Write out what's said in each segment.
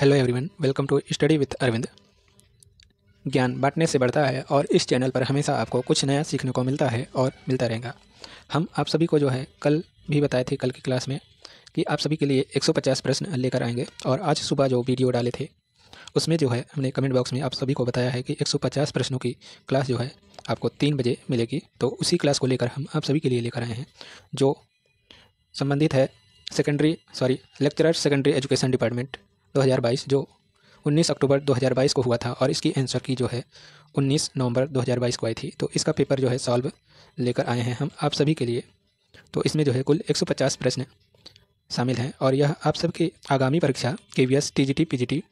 hello everyone welcome to study with Arvind ज्ञान बांटने से बढ़ता है और इस चैनल पर हमेशा आपको कुछ नया सीखने को मिलता है और मिलता रहेगा हम आप सभी को जो है कल भी बताए थे कल की क्लास में कि आप सभी के लिए 150 प्रश्न लेकर आएंगे और आज सुबह जो वीडियो डाले थे उसमें जो है हमने कमेंट बॉक्स में आप सभी को बताया है कि एक प्रश्नों की क्लास जो है आपको तीन बजे मिलेगी तो उसी क्लास को लेकर हम आप सभी के लिए लेकर आए हैं जो संबंधित है secondary sorry lecturer secondary education department 2022 जो 19 अक्टूबर 2022 को हुआ था और इसकी आंसर की जो है 19 नवंबर 2022 को आई थी तो इसका पेपर जो है सॉल्व लेकर आए हैं हम आप सभी के लिए तो इसमें जो है कुल 150 प्रश्न शामिल हैं और यह आप सबके आगामी परीक्षा के वी एस टी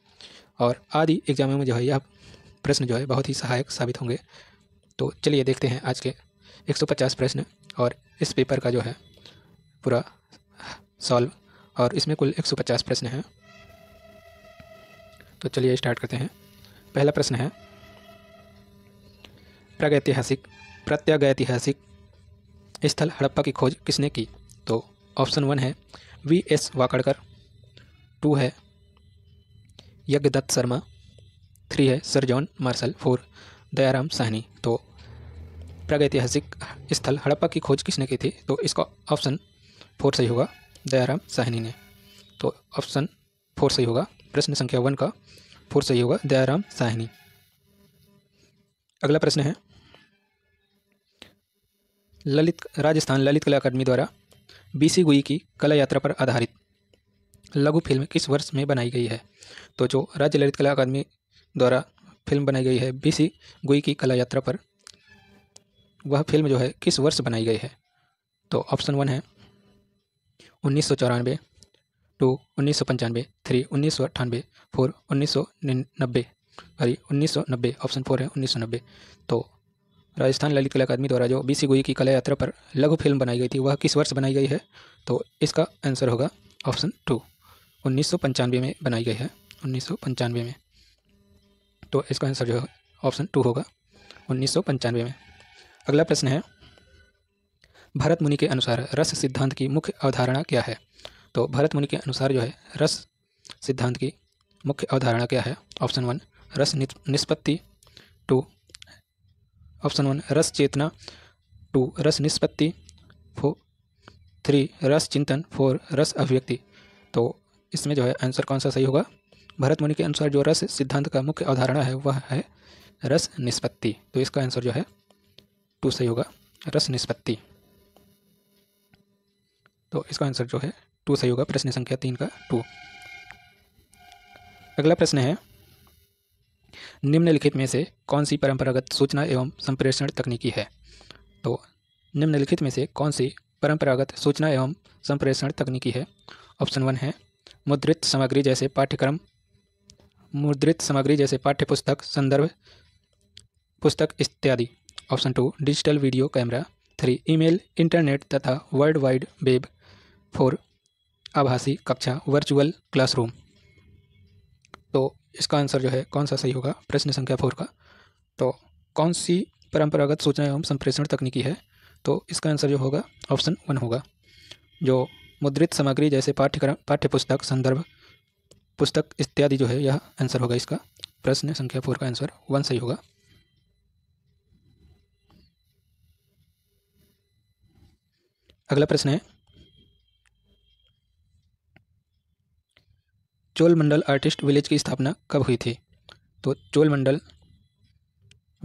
और आदि एग्जामों में जो है यह प्रश्न जो है बहुत ही सहायक साबित होंगे तो चलिए देखते हैं आज के 150 प्रश्न और इस पेपर का जो है पूरा सॉल्व और इसमें कुल 150 प्रश्न हैं तो चलिए स्टार्ट करते हैं पहला प्रश्न है प्रागैतिहासिक प्रत्यगैतिहासिक स्थल हड़प्पा की खोज किसने की तो ऑप्शन वन है वी एस वाकड़कर टू है यज्ञदत्त शर्मा थ्री है sir John Marshall four Dayaram Sahni तो प्रागैतिहासिक स्थल हड़प्पा की खोज किसने की थी तो इसका ऑप्शन फोर सही होगा दयाराम साहनी ने तो ऑप्शन फोर सही होगा प्रश्न संख्या वन का फोर सही होगा दयाराम साहनी अगला प्रश्न है ललित राजस्थान ललित कला अकादमी द्वारा बीसी गुई की कला यात्रा पर आधारित लघु फिल्म किस वर्ष में बनाई गई है तो जो राज्य ललित कला अकादमी द्वारा फिल्म बनाई गई है बीसी गुई की कला यात्रा पर वह फिल्म जो है किस वर्ष बनाई गई है तो ऑप्शन वन है उन्नीस सौ चौरानवे टू उन्नीस सौ पंचानवे थ्री उन्नीस सौ अट्ठानवे फोर उन्नीस सौ नब्बे सॉरी उन्नीस सौ नब्बे ऑप्शन फोर है उन्नीस सौ नब्बे तो राजस्थान ललित कला अकादमी द्वारा जो बी सी गोई की कला यात्रा पर लघु फिल्म बनाई गई थी वह किस वर्ष बनाई गई है तो इसका आंसर होगा ऑप्शन टू उन्नीस सौ पंचानवे में बनाई गई है उन्नीस सौ पंचानवे में तो इसका आंसर जो है ऑप्शन टू होगा उन्नीस सौ पंचानवे में अगला प्रश्न है भरत मुनि के अनुसार रस सिद्धांत की मुख्य अवधारणा क्या है तो भरत मुनि के अनुसार जो है रस सिद्धांत की मुख्य अवधारणा क्या है ऑप्शन वन रस निष्पत्ति टू ऑप्शन वन रस चेतना टू रस निष्पत्ति फो थ्री रस चिंतन फोर रस अभिव्यक्ति तो इसमें जो है आंसर कौन सा सही होगा भरत मुनि के अनुसार जो रस सिद्धांत का मुख्य अवधारणा है वह है रस निष्पत्ति तो इसका आंसर जो है टू सही होगा रस निष्पत्ति तो इसका आंसर जो है टू सही होगा प्रश्न संख्या तीन का टू अगला प्रश्न है निम्नलिखित में से कौन सी परंपरागत सूचना एवं संप्रेषण तकनीकी है तो निम्नलिखित में से कौन सी परंपरागत सूचना एवं संप्रेषण तकनीकी है ऑप्शन वन है मुद्रित सामग्री जैसे पाठ्यक्रम मुद्रित सामग्री जैसे पाठ्यपुस्तक संदर्भ पुस्तक इत्यादि option two digital video camera three email internet तथा वर्ल्ड वाइड वेब फोर आभासी कक्षा वर्चुअल क्लासरूम तो इसका आंसर जो है कौन सा सही होगा प्रश्न संख्या फोर का तो कौन सी परंपरागत सूचना एवं संप्रेषण तकनीकी है तो इसका आंसर जो होगा ऑप्शन वन होगा जो मुद्रित सामग्री जैसे पाठ्यक्रम पाठ्यपुस्तक संदर्भ पुस्तक इत्यादि जो है यह आंसर होगा इसका प्रश्न संख्या फोर का आंसर वन सही होगा अगला प्रश्न है चोल मंडल आर्टिस्ट विलेज की स्थापना कब हुई थी तो चोल मंडल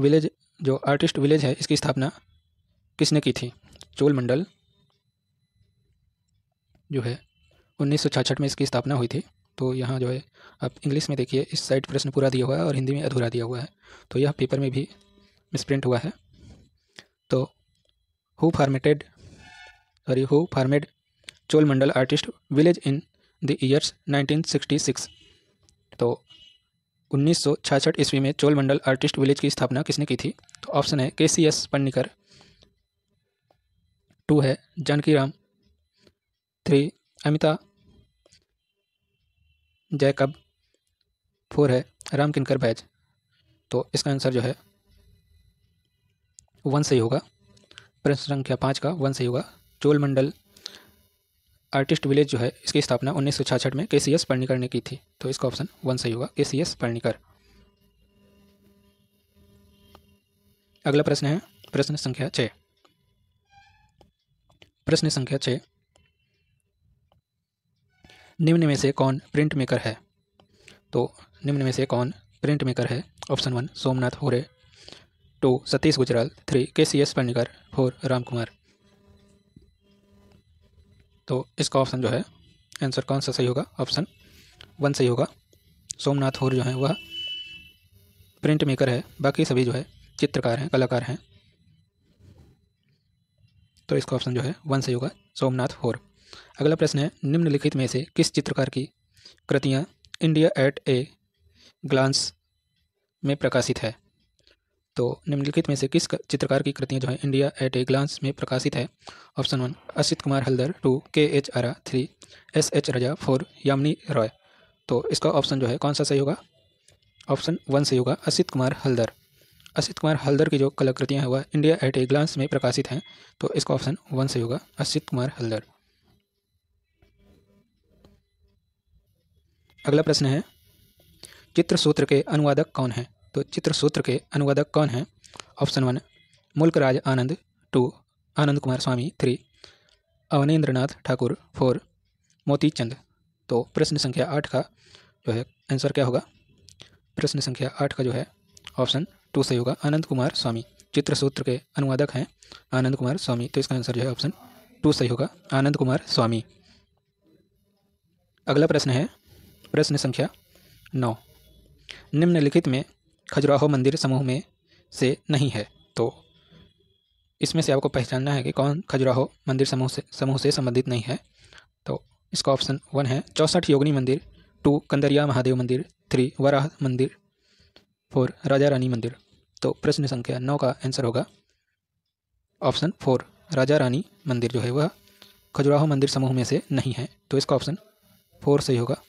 विलेज जो आर्टिस्ट विलेज है इसकी स्थापना किसने की थी चोल मंडल जो है उन्नीस में इसकी स्थापना हुई थी तो यहाँ जो है आप इंग्लिश में देखिए इस साइड प्रश्न पूरा दिया हुआ है और हिंदी में अधूरा दिया हुआ है तो यह पेपर में भी मिसप्रिंट हुआ है तो who formatted sorry who formed Cholamandal artist village in the years 1966 तो 1966 ईस्वी में चोल मंडल आर्टिस्ट विलेज की स्थापना किसने की थी तो ऑप्शन है के सी एस पन्नीकर टू है जानकी राम थ्री अमिता जैकब फोर है राम किनकर बैज तो इसका आंसर जो है वन से ही होगा प्रश्न संख्या पाँच का वन से ही होगा चोल मंडल आर्टिस्ट विलेज जो है इसकी स्थापना उन्नीस सौ में के सी एस पर्णिकर ने की थी तो इसका ऑप्शन वन सही होगा के सी एस पर्णिकर अगला प्रश्न है प्रश्न संख्या छः प्रश्न संख्या छः निम्न में से कौन प्रिंट मेकर है तो निम्न में से कौन प्रिंट मेकर है option one Somnath Hore two Satish Gujral three K C S Paniker four Ram Kumar तो इसका ऑप्शन जो है आंसर कौन सा सही होगा ऑप्शन वन सही होगा सोमनाथ होर जो है वह प्रिंट मेकर है बाकी सभी जो है चित्रकार हैं कलाकार हैं तो इसका ऑप्शन जो है वन सही होगा सोमनाथ होर अगला प्रश्न है निम्नलिखित में से किस चित्रकार की कृतियाँ इंडिया एट ए ग्लांस में प्रकाशित है तो निम्नलिखित में से किस चित्रकार की कृतियाँ जो है इंडिया एट ए ग्लांस में प्रकाशित है option one Asit Kumar Haldar two K H Ara three S H Raza four Yamini Roy तो इसका ऑप्शन जो है कौन सा सही होगा ऑप्शन वन सही होगा असित कुमार हल्दर असित कुमार हल्दर की जो कलाकृतियाँ हैं इंडिया एट ए ग्लांस में प्रकाशित हैं तो इसका ऑप्शन वन सही होगा असित कुमार हल्दर अगला प्रश्न है चित्र सूत्र के अनुवादक कौन हैं तो चित्र सूत्र के अनुवादक कौन हैं option one Mulkraj Anand two Ananda Kumar स्वामी थ्री अवनेन्द्रनाथ ठाकुर फोर मोती चंद तो प्रश्न संख्या आठ का जो है आंसर क्या होगा प्रश्न संख्या आठ का जो है ऑप्शन टू सही होगा आनंद कुमार स्वामी चित्र सूत्र के अनुवादक हैं आनंद कुमार स्वामी तो इसका आंसर जो है ऑप्शन टू सही होगा आनंद कुमार स्वामी अगला प्रश्न है प्रश्न संख्या नौ निम्नलिखित में खजुराहो मंदिर समूह में से नहीं है तो इसमें से आपको पहचानना है कि कौन खजुराहो मंदिर समूह से समूह से संबंधित नहीं है तो इसका ऑप्शन वन है चौंसठ योगिनी मंदिर टू कंदरिया महादेव मंदिर थ्री वराह मंदिर फोर राजा रानी मंदिर तो प्रश्न संख्या नौ का आंसर होगा ऑप्शन फोर राजा रानी मंदिर जो है वह खजुराहो मंदिर समूह में से नहीं है तो इसका ऑप्शन फोर सही होगा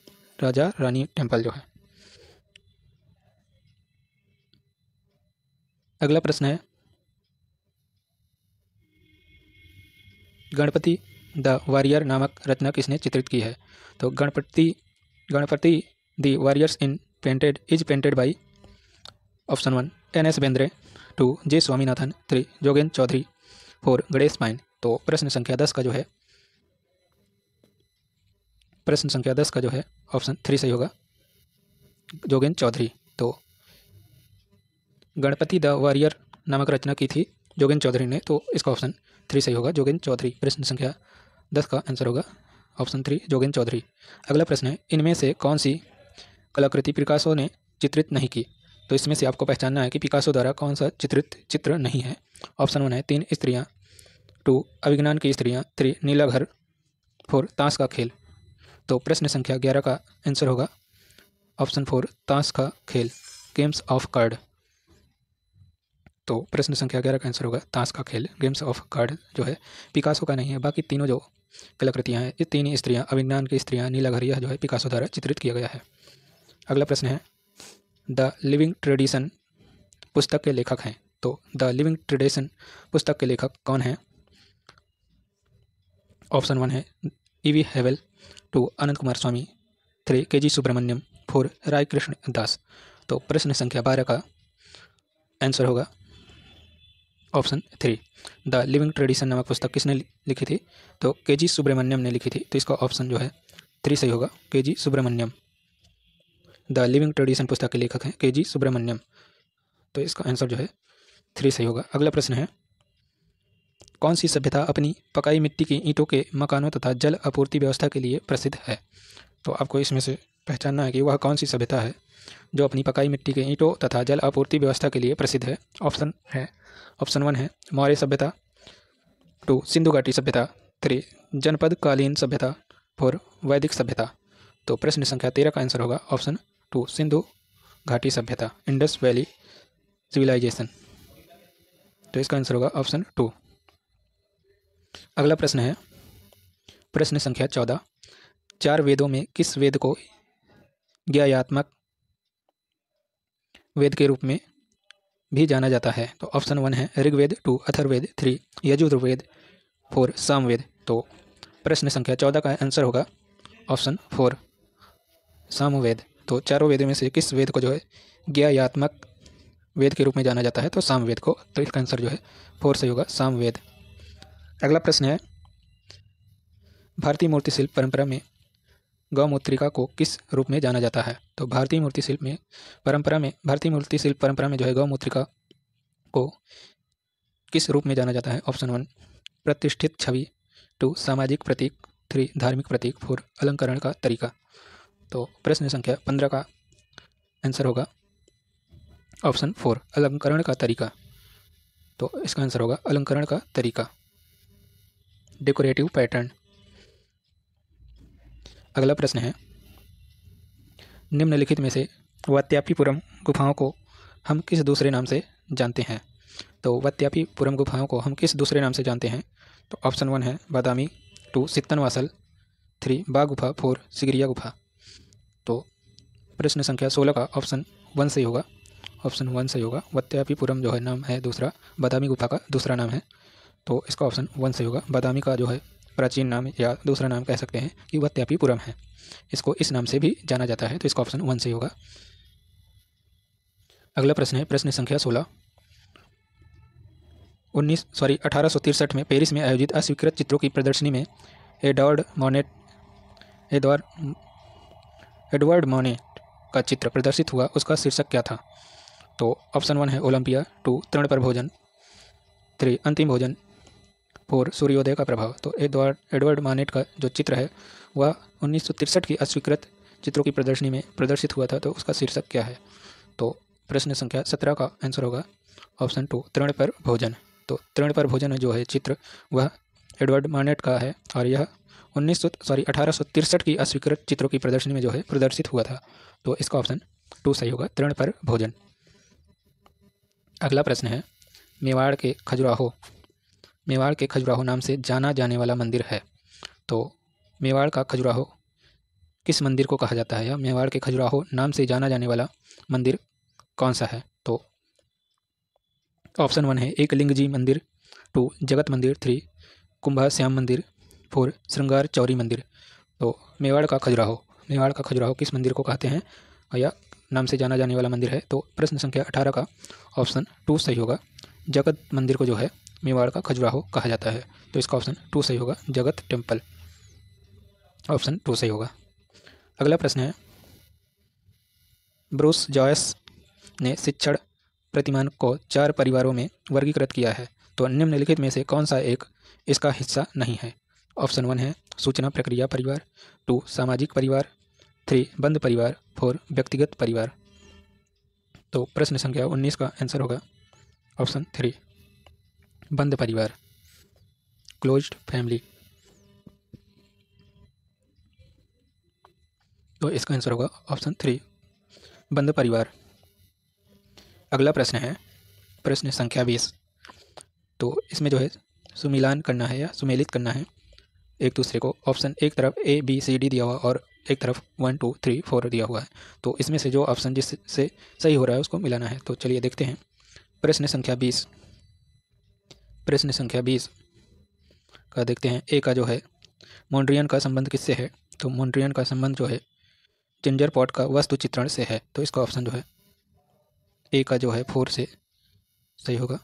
राजा रानी टेम्पल जो है अगला प्रश्न है गणपति द वॉरियर नामक रचना किसने चित्रित की है तो Ganapati Ganapati the warriors in painted is painted by option one N S Bendre two J Swaminathan three Jogendra Chowdhury four Ganesh Pyne तो प्रश्न संख्या दस का जो है प्रश्न संख्या दस का जो है ऑप्शन थ्री सही होगा जोगेंद्र चौधरी तो गणपति द वॉरियर नामक रचना की थी जोगेंद्र चौधरी ने तो इसका ऑप्शन थ्री सही होगा जोगेंद्र चौधरी प्रश्न संख्या दस का आंसर होगा ऑप्शन थ्री जोगेंद्र चौधरी अगला प्रश्न है इनमें से कौन सी कलाकृति पिकासो ने चित्रित नहीं की तो इसमें से आपको पहचानना है कि पिकासो द्वारा कौन सा चित्रित चित्र नहीं है ऑप्शन वन है तीन स्त्रियाँ टू अभिज्ञान की स्त्रियाँ थ्री नीला घर फोर ताश का खेल तो प्रश्न संख्या ग्यारह का आंसर होगा ऑप्शन फोर ताश का खेल गेम्स ऑफ कार्ड तो प्रश्न संख्या ग्यारह का आंसर होगा ताश का खेल गेम्स ऑफ कार्ड जो है पिकासो का नहीं है बाकी तीनों जो कलाकृतियाँ हैं ये तीन स्त्रियाँ अभिज्ञान की स्त्रियाँ नीलाघरिया जो है पिकासो द्वारा चित्रित किया गया है अगला प्रश्न है द लिविंग ट्रेडिशन पुस्तक के लेखक हैं तो द लिविंग ट्रेडिशन पुस्तक के लेखक कौन हैं ऑप्शन वन है E V Havell two Anant Kumar स्वामी three K G Subramanyan four Rai Krishna Das तो प्रश्न संख्या बारह का आंसर होगा option three the living tradition नामक पुस्तक किसने लिखी थी तो के जी सुब्रमण्यम ने लिखी थी तो इसका ऑप्शन जो है थ्री सही होगा K G Subramanyan the living tradition पुस्तक के लेखक हैं के जी सुब्रमण्यम तो इसका आंसर जो है थ्री सही होगा अगला प्रश्न है कौन सी सभ्यता अपनी पकाई मिट्टी की ईंटों के मकानों तथा जल आपूर्ति व्यवस्था के लिए प्रसिद्ध है तो आपको इसमें से पहचानना है कि वह कौन सी सभ्यता है जो अपनी पकाई मिट्टी के ईंटों तथा जल आपूर्ति व्यवस्था के लिए प्रसिद्ध है ऑप्शन है ऑप्शन वन है मौर्य सभ्यता टू सिंधु घाटी सभ्यता थ्री जनपदकालीन सभ्यता फोर वैदिक सभ्यता तो प्रश्न संख्या तेरह का आंसर होगा ऑप्शन टू सिंधु घाटी सभ्यता इंडस वैली सिविलाइजेशन तो इसका आंसर होगा ऑप्शन टू अगला प्रश्न है प्रश्न संख्या चौदह चार वेदों में किस वेद को ज्ञायात्मक वेद के रूप में भी जाना जाता है तो ऑप्शन वन है Rigveda two Atharvaveda three Yajurveda four Samaveda तो प्रश्न संख्या चौदह का आंसर होगा ऑप्शन फोर सामवेद तो चारों वेदों में से किस वेद को जो है ज्ञायात्मक वेद के रूप में जाना जाता है तो सामवेद को तो इसका आंसर जो है फोर से होगा सामवेद अगला प्रश्न है भारतीय मूर्तिशिल्प परंपरा में गौमूत्रिका को किस रूप में जाना जाता है तो भारतीय मूर्तिशिल्प में परंपरा में भारतीय मूर्ति शिल्प परंपरा में जो है गौमूत्रिका को किस रूप में जाना जाता है ऑप्शन वन प्रतिष्ठित छवि टू सामाजिक प्रतीक थ्री धार्मिक प्रतीक फोर अलंकरण का तरीका तो प्रश्न संख्या पंद्रह का आंसर होगा ऑप्शन फोर अलंकरण का तरीका तो इसका आंसर होगा अलंकरण का तरीका डेकोरेटिव पैटर्न अगला प्रश्न है निम्नलिखित में से वत्यापीपुरम गुफाओं को हम किस दूसरे नाम से जानते हैं तो वत्यापीपुरम गुफाओं को हम किस दूसरे नाम से जानते हैं तो ऑप्शन वन है बादामी टू सित्तनवासल थ्री बा गुफा फोर सिगरिया गुफा तो प्रश्न संख्या सोलह का ऑप्शन वन से होगा ऑप्शन वन से होगा वत्यापीपुरम जो है नाम है दूसरा बादामी गुफा का दूसरा नाम है तो इसका ऑप्शन वन से होगा बादामी का जो है प्राचीन नाम या दूसरा नाम कह सकते हैं कि वह त्यापीपुरम है इसको इस नाम से भी जाना जाता है तो इसका ऑप्शन वन से होगा अगला प्रश्न है प्रश्न संख्या सोलह उन्नीस सॉरी अठारह में पेरिस में आयोजित अस्वीकृत चित्रों की प्रदर्शनी में Edouard Monet Edouard Edward Monet का चित्र प्रदर्शित हुआ उसका शीर्षक क्या था तो ऑप्शन वन है ओलंपिया टू तृण पर भोजन थ्री अंतिम भोजन फोर सूर्योदय का प्रभाव तो एडवर्ड एडवर्ड मानेट का जो चित्र है वह उन्नीस की अस्वीकृत चित्रों की प्रदर्शनी में प्रदर्शित हुआ था तो उसका शीर्षक क्या है तो प्रश्न संख्या सत्रह का आंसर होगा ऑप्शन टू तृण पर भोजन तो तृण पर भोजन जो है चित्र वह एडवर्ड मानेट का है और यह उन्नीस सॉरी अठारह की अस्वीकृत चित्रों की प्रदर्शनी में जो है प्रदर्शित हुआ था तो इसका ऑप्शन टू सही होगा तृण पर भोजन अगला प्रश्न है मेवाड़ के खजुराहो मेवाड़ के खजुराहो नाम से जाना जाने वाला मंदिर है तो मेवाड़ का खजुराहो किस मंदिर को कहा जाता है या मेवाड़ के खजुराहो नाम से जाना जाने वाला मंदिर कौन सा है तो ऑप्शन वन है एक लिंग जी मंदिर टू जगत मंदिर थ्री कुंभा श्याम मंदिर फोर श्रृंगार चौरी मंदिर तो मेवाड़ का खजुराहो मेवाड़ का खजुराहो किस मंदिर को कहते हैं या नाम से जाना जाने वाला मंदिर है तो प्रश्न संख्या अठारह का ऑप्शन टू सही होगा जगत मंदिर को जो है मेवाड़ का खजुराहो कहा जाता है तो इसका ऑप्शन टू सही होगा जगत टेम्पल ऑप्शन टू सही होगा अगला प्रश्न है ब्रूस जॉयस ने शिक्षण प्रतिमान को चार परिवारों में वर्गीकृत किया है तो निम्नलिखित में से कौन सा एक इसका हिस्सा नहीं है ऑप्शन वन है सूचना प्रक्रिया परिवार टू सामाजिक परिवार थ्री बंद परिवार फोर व्यक्तिगत परिवार तो प्रश्न संख्या उन्नीस का आंसर होगा ऑप्शन थ्री बंद परिवार क्लोज फैमिली तो इसका आंसर होगा ऑप्शन थ्री बंद परिवार अगला प्रश्न है प्रश्न संख्या बीस तो इसमें जो है सुमिलान करना है या सुमेलित करना है एक दूसरे को ऑप्शन एक तरफ ए बी सी डी दिया हुआ और एक तरफ वन टू थ्री फोर दिया हुआ है तो इसमें से जो ऑप्शन जिससे सही हो रहा है उसको मिलाना है तो चलिए देखते हैं प्रश्न संख्या बीस प्रश्न संख्या बीस का देखते हैं ए का जो है मोन्ड्रियन का संबंध किससे है तो मोन्ड्रियन का संबंध जो है जिंजर पॉट का वस्तु चित्रण से है तो इसका ऑप्शन जो है ए का जो है फोर से सही होगा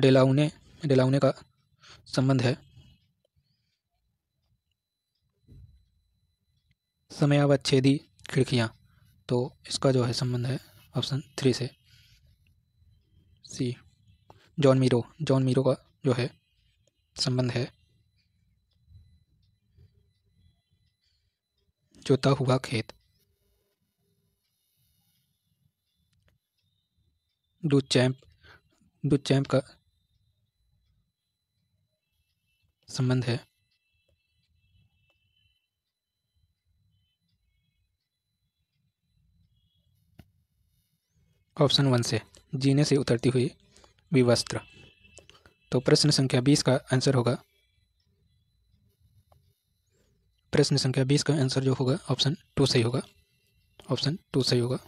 डेलाउने डेलाउने का संबंध है समयावच्छेदी खिड़कियाँ तो इसका जो है संबंध है ऑप्शन थ्री से सी जॉन मीरो जॉन मीरो का जो है संबंध है जोता हुआ खेत डू चैम्प डू चैम्प का संबंध है ऑप्शन वन से जीने से उतरती हुई विवस्त्र तो प्रश्न संख्या बीस का आंसर होगा प्रश्न संख्या बीस का आंसर जो होगा ऑप्शन टू सही होगा ऑप्शन टू सही होगा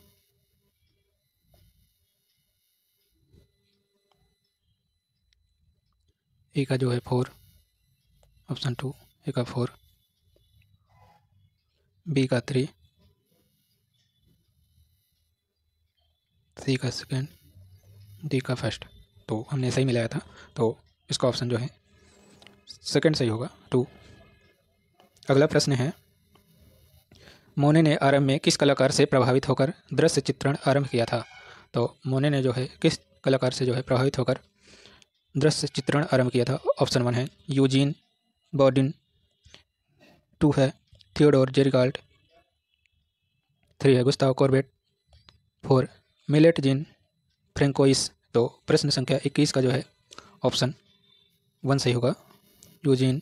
ए का जो है फोर ऑप्शन टू ए का फोर बी का थ्री सी का सेकेंड डी का फर्स्ट तो हमने सही मिलाया था तो इसका ऑप्शन जो है सेकंड सही होगा टू तो अगला प्रश्न है मोने ने आरंभ में किस कलाकार से प्रभावित होकर दृश्य चित्रण आरंभ किया था तो मोने ने जो है किस कलाकार से जो है प्रभावित होकर दृश्य चित्रण आरंभ किया था ऑप्शन वन है यूजीन बॉडिन टू है थियोडोर जेरिकाल्ट थ्री है Gustave Courbet four Millet Jean Francois तो प्रश्न संख्या इक्कीस का जो है ऑप्शन वन सही होगा यूजीन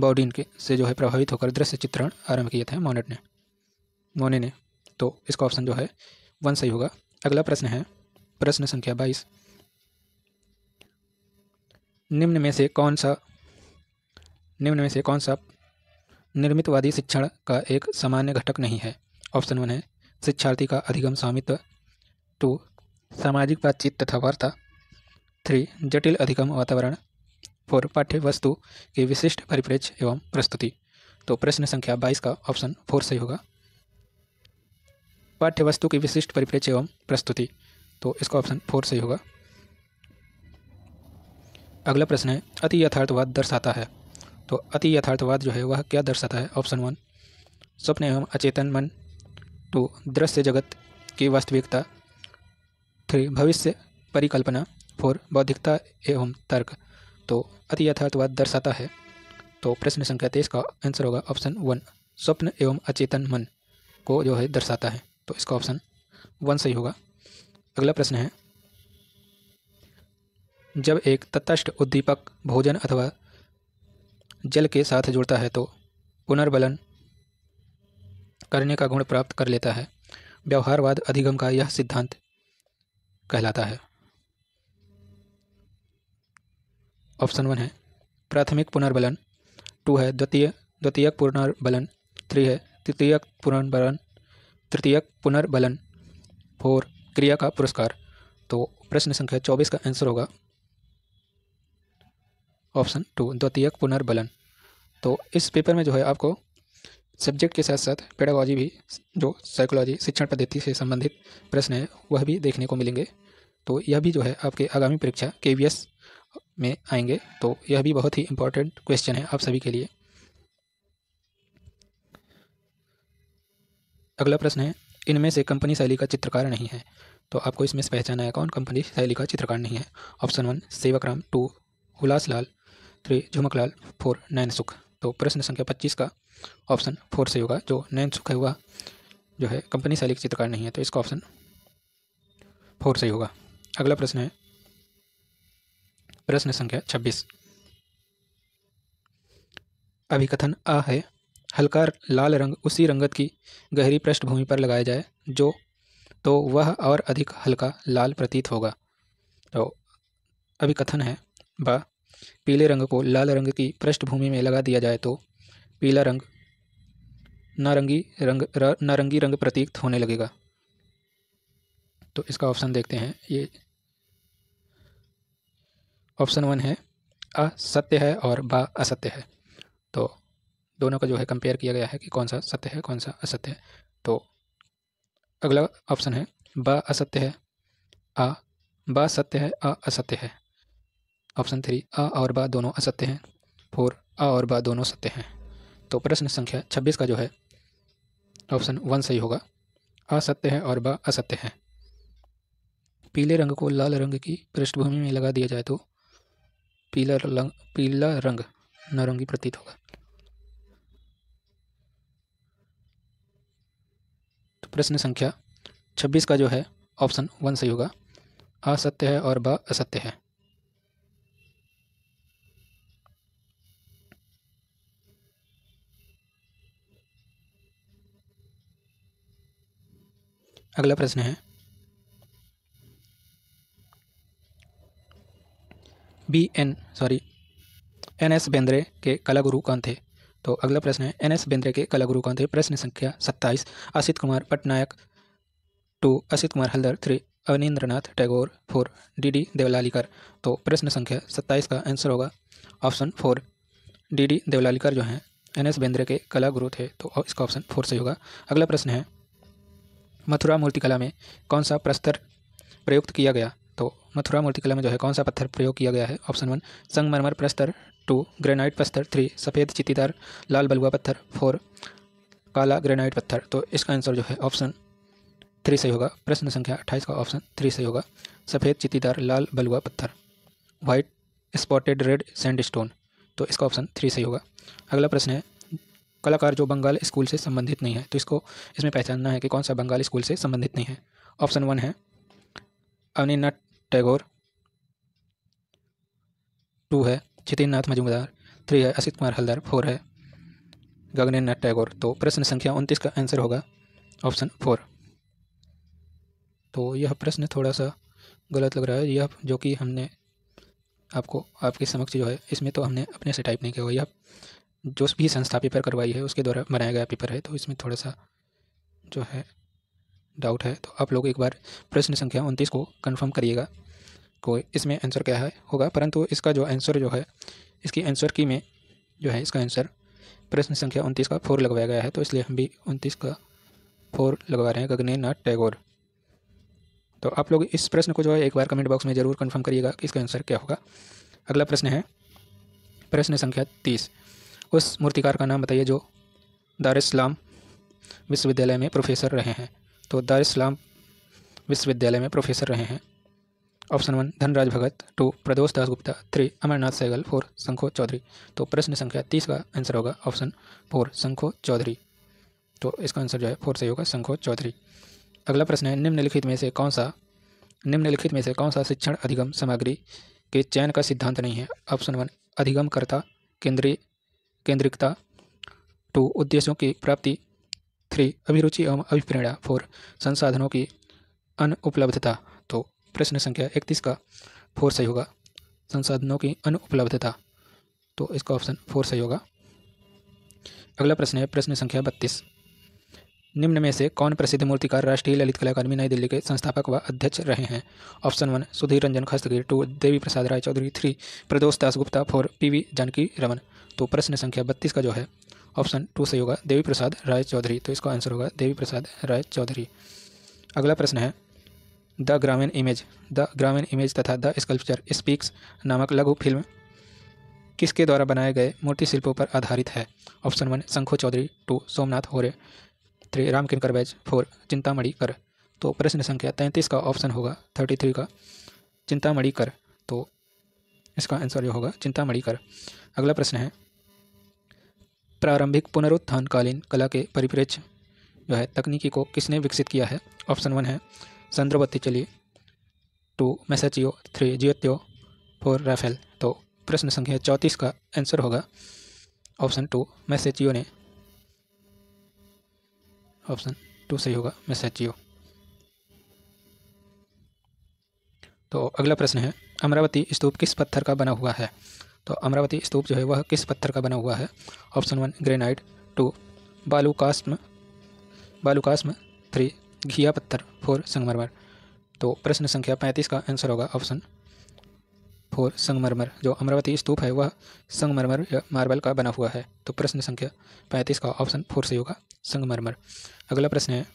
बॉडीन के से जो है प्रभावित होकर दृश्य चित्रण आरंभ किया था मोनेट ने मोने ने तो इसका ऑप्शन जो है वन सही होगा अगला प्रश्न है प्रश्न संख्या बाईस निम्न में से कौन सा निम्न में से कौन सा निर्मितवादी शिक्षण का एक सामान्य घटक नहीं है ऑप्शन वन है शिक्षार्थी का अधिगम स्वामित्व टू सामाजिक बातचीत तथा वार्ता थ्री जटिल अधिगम वातावरण फोर पाठ्य वस्तु के विशिष्ट परिप्रेक्ष्य एवं प्रस्तुति तो प्रश्न संख्या बाईस का ऑप्शन फोर सही होगा पाठ्य वस्तु की विशिष्ट परिप्रेक्ष्य एवं प्रस्तुति तो इसका ऑप्शन फोर सही होगा अगला प्रश्न है अति यथार्थवाद दर्शाता है तो अति यथार्थवाद जो है वह क्या दर्शाता है ऑप्शन वन स्वप्न एवं अचेतन मन टू दृश्य जगत की वास्तविकता थ्री भविष्य परिकल्पना फोर बौद्धिकता एवं तर्क तो अति यथार्थवाद दर्शाता है तो प्रश्न संख्या तेईस का आंसर होगा ऑप्शन वन स्वप्न एवं अचेतन मन को जो है दर्शाता है तो इसका ऑप्शन वन सही होगा अगला प्रश्न है जब एक तत्ष्ट उद्दीपक भोजन अथवा जल के साथ जुड़ता है तो पुनर्बलन करने का गुण प्राप्त कर लेता है व्यवहारवाद अधिगम का यह सिद्धांत कहलाता है ऑप्शन वन है प्राथमिक पुनर्बलन टू है द्वितीय द्वितीयक पुनर्बलन थ्री है तृतीयक पुनर्बलन तृतीयक पुनर्बलन फोर क्रिया का पुरस्कार तो प्रश्न संख्या चौबीस का आंसर होगा ऑप्शन टू द्वितीयक पुनर्बलन तो इस पेपर में जो है आपको सब्जेक्ट के साथ साथ पेडागॉजी भी जो साइकोलॉजी शिक्षण पद्धति से संबंधित प्रश्न है वह भी देखने को मिलेंगे तो यह भी जो है आपके आगामी परीक्षा के में आएंगे तो यह भी बहुत ही इम्पोर्टेंट क्वेश्चन है आप सभी के लिए अगला प्रश्न है इनमें से कंपनी शैली का चित्रकार नहीं है तो आपको इसमें से पहचाना है कौन कंपनी शैली का चित्रकार नहीं है option one Sewak Ram two Hulas Lal three Jhumaklal four Nain Sukh तो प्रश्न संख्या पच्चीस का ऑप्शन फोर से होगा जो नैन सुखा हुआ जो है कंपनी शैली चित्रकार नहीं है तो इसका ऑप्शन फोर सही होगा अगला प्रश्न है प्रश्न संख्या छब्बीस अभिकथन आ है हल्का लाल रंग उसी रंगत की गहरी पृष्ठभूमि पर लगाया जाए जो तो वह और अधिक हल्का लाल प्रतीत होगा तो अभिकथन है बा पीले रंग को लाल रंग की पृष्ठभूमि में लगा दिया जाए तो पीला रंग नारंगी रंग र, नारंगी रंग प्रतीत होने लगेगा तो इसका ऑप्शन देखते हैं ये ऑप्शन वन है अ सत्य है और बा असत्य है तो दोनों का जो है कंपेयर किया गया है कि कौन सा सत्य है कौन सा असत्य है तो अगला ऑप्शन है ब असत्य है अ ब सत्य है अ असत्य है ऑप्शन थ्री अ और बा दोनों असत्य हैं फोर अ और बा दोनों सत्य हैं तो प्रश्न संख्या छब्बीस का जो है ऑप्शन वन सही होगा असत्य है और ब असत्य है पीले रंग को लाल रंग की पृष्ठभूमि में लगा दिया जाए तो पीला रंग पीला रंग नारंगी प्रतीत होगा तो प्रश्न संख्या छब्बीस का जो है ऑप्शन वन सही होगा असत्य है और ब असत्य है अगला प्रश्न है B N sorry N S Bendre के कलागुरु कौन थे तो अगला प्रश्न है एन एस बेंद्रे के कलागुरु कौन थे प्रश्न संख्या सत्ताईस Asit Kumar Patnaik two Asit Kumar Haldar three Abanindranath Tagore four D D Deolalikar तो प्रश्न संख्या सत्ताईस का आंसर होगा option four D D Deolalikar जो हैं एन एस बेंद्रे के कला गुरु थे तो इसका ऑप्शन फोर सही होगा अगला प्रश्न है मथुरा मूर्तिकला में कौन सा प्रस्तर प्रयुक्त किया गया तो मथुरा मूर्तिकला में जो है कौन सा पत्थर प्रयोग किया गया है ऑप्शन वन संगमरमर प्रस्तर टू ग्रेनाइट पत्थर थ्री सफ़ेद चित्तीदार लाल बलुआ पत्थर फोर काला ग्रेनाइट पत्थर तो इसका आंसर जो है ऑप्शन थ्री सही होगा प्रश्न संख्या अट्ठाईस का ऑप्शन थ्री सही होगा सफ़ेद चित्तीदार लाल बलुआ पत्थर white spotted red sand stone तो इसका ऑप्शन थ्री सही होगा अगला प्रश्न है कलाकार जो बंगाल स्कूल से संबंधित नहीं है तो इसको इसमें पहचानना है कि कौन सा बंगाल स्कूल से संबंधित नहीं है ऑप्शन वन है अवनीनाथ टैगोर टू है जितेंद्रनाथ मजूमदार थ्री है असित कुमार हलदार फोर है गगनेन्द्रनाथ टैगोर तो प्रश्न संख्या उनतीस का आंसर होगा ऑप्शन फोर तो यह प्रश्न थोड़ा सा गलत लग रहा है यह जो कि हमने आपको आपके समक्ष जो है इसमें तो हमने अपने से टाइप नहीं किया हुआ यह जो भी संस्था पेपर करवाई है उसके द्वारा बनाया गया पेपर है तो इसमें थोड़ा सा जो है डाउट है तो आप लोग एक बार प्रश्न संख्या उनतीस को कंफर्म करिएगा को इसमें आंसर क्या है होगा परंतु इसका जो आंसर जो है इसकी आंसर की में जो है इसका आंसर प्रश्न संख्या उनतीस का फोर लगवाया गया है तो इसलिए हम भी उनतीस का फोर लगवा रहे हैं नाथ टैगोर तो आप लोग इस प्रश्न को जो है एक बार कमेंट बॉक्स में ज़रूर कन्फर्म करिएगा कि इसका आंसर क्या होगा अगला प्रश्न है प्रश्न संख्या तीस उस मूर्तिकार का नाम बताइए जो दारुसलाम विश्वविद्यालय में प्रोफेसर रहे हैं तो दारुसलाम विश्वविद्यालय में प्रोफेसर रहे हैं option one Dhanraj Bhagat two Pradosh Das Gupta three Amarnath Sehgal four शंखो Chaudhary तो प्रश्न संख्या तीस का आंसर होगा ऑप्शन फोर शंखो चौधरी तो इसका आंसर जो है फोर सही होगा शंखो चौधरी अगला प्रश्न है निम्नलिखित में से कौन सा निम्नलिखित में से कौन सा शिक्षण अधिगम सामग्री के चयन का सिद्धांत नहीं है ऑप्शन वन अधिगमकर्ता केंद्रीय केंद्रिकता टू उद्देश्यों की प्राप्ति थ्री अभिरुचि एवं अभिप्रेरणा फोर संसाधनों की अनुपलब्धता तो प्रश्न संख्या इकतीस का फोर सही होगा संसाधनों की अनुपलब्धता तो इसका ऑप्शन फोर सही होगा अगला प्रश्न है प्रश्न संख्या बत्तीस निम्न में से कौन प्रसिद्ध मूर्तिकार राष्ट्रीय ललित कला अकादमी नई दिल्ली के संस्थापक व अध्यक्ष रहे हैं option one Sudhir Ranjan Khastgir two Devi Prasad Roy Chowdhury three Pradosh Das Gupta four P V Janaki Raman तो प्रश्न संख्या बत्तीस का जो है ऑप्शन टू से होगा देवी प्रसाद राय चौधरी तो इसका आंसर होगा देवी प्रसाद राय चौधरी अगला प्रश्न है the Gramin image the Gramin image तथा द स्कल्पचर स्पीक्स नामक लघु फिल्म किसके द्वारा बनाए गए मूर्ति शिल्पों पर आधारित है option one Sankho Chaudhuri two Somnath Hore three Ramkinkar Baij four Chintamani Kar तो प्रश्न संख्या तैंतीस का ऑप्शन होगा थर्टी थ्री का चिंतामणि कर तो इसका आंसर जो होगा चिंतामणि कर अगला प्रश्न है प्रारंभिक पुनरुत्थानकालीन कला के परिप्रेक्ष्य जो है तकनीकी को किसने विकसित किया है ऑप्शन वन है चंद्रवती चलिए two Masaccio three Giotto four Raphael तो प्रश्न संख्या चौंतीस का आंसर होगा ऑप्शन टू मैसेचियो ने ऑप्शन टू सही होगा मैसेज जियो e तो अगला प्रश्न है अमरावती स्तूप किस पत्थर का बना हुआ है तो अमरावती स्तूप जो है वह किस पत्थर का बना हुआ है ऑप्शन वन ग्रेनाइट टू बालूकास्म बालूकास्म थ्री घिया पत्थर फोर संगमरमर तो प्रश्न संख्या पैंतीस का आंसर होगा ऑप्शन फोर संगमरमर जो अमरावती स्तूप है वह संगमरमर या मार्बल का बना हुआ है तो प्रश्न संख्या पैंतीस का ऑप्शन फोर से होगा संगमरमर अगला प्रश्न है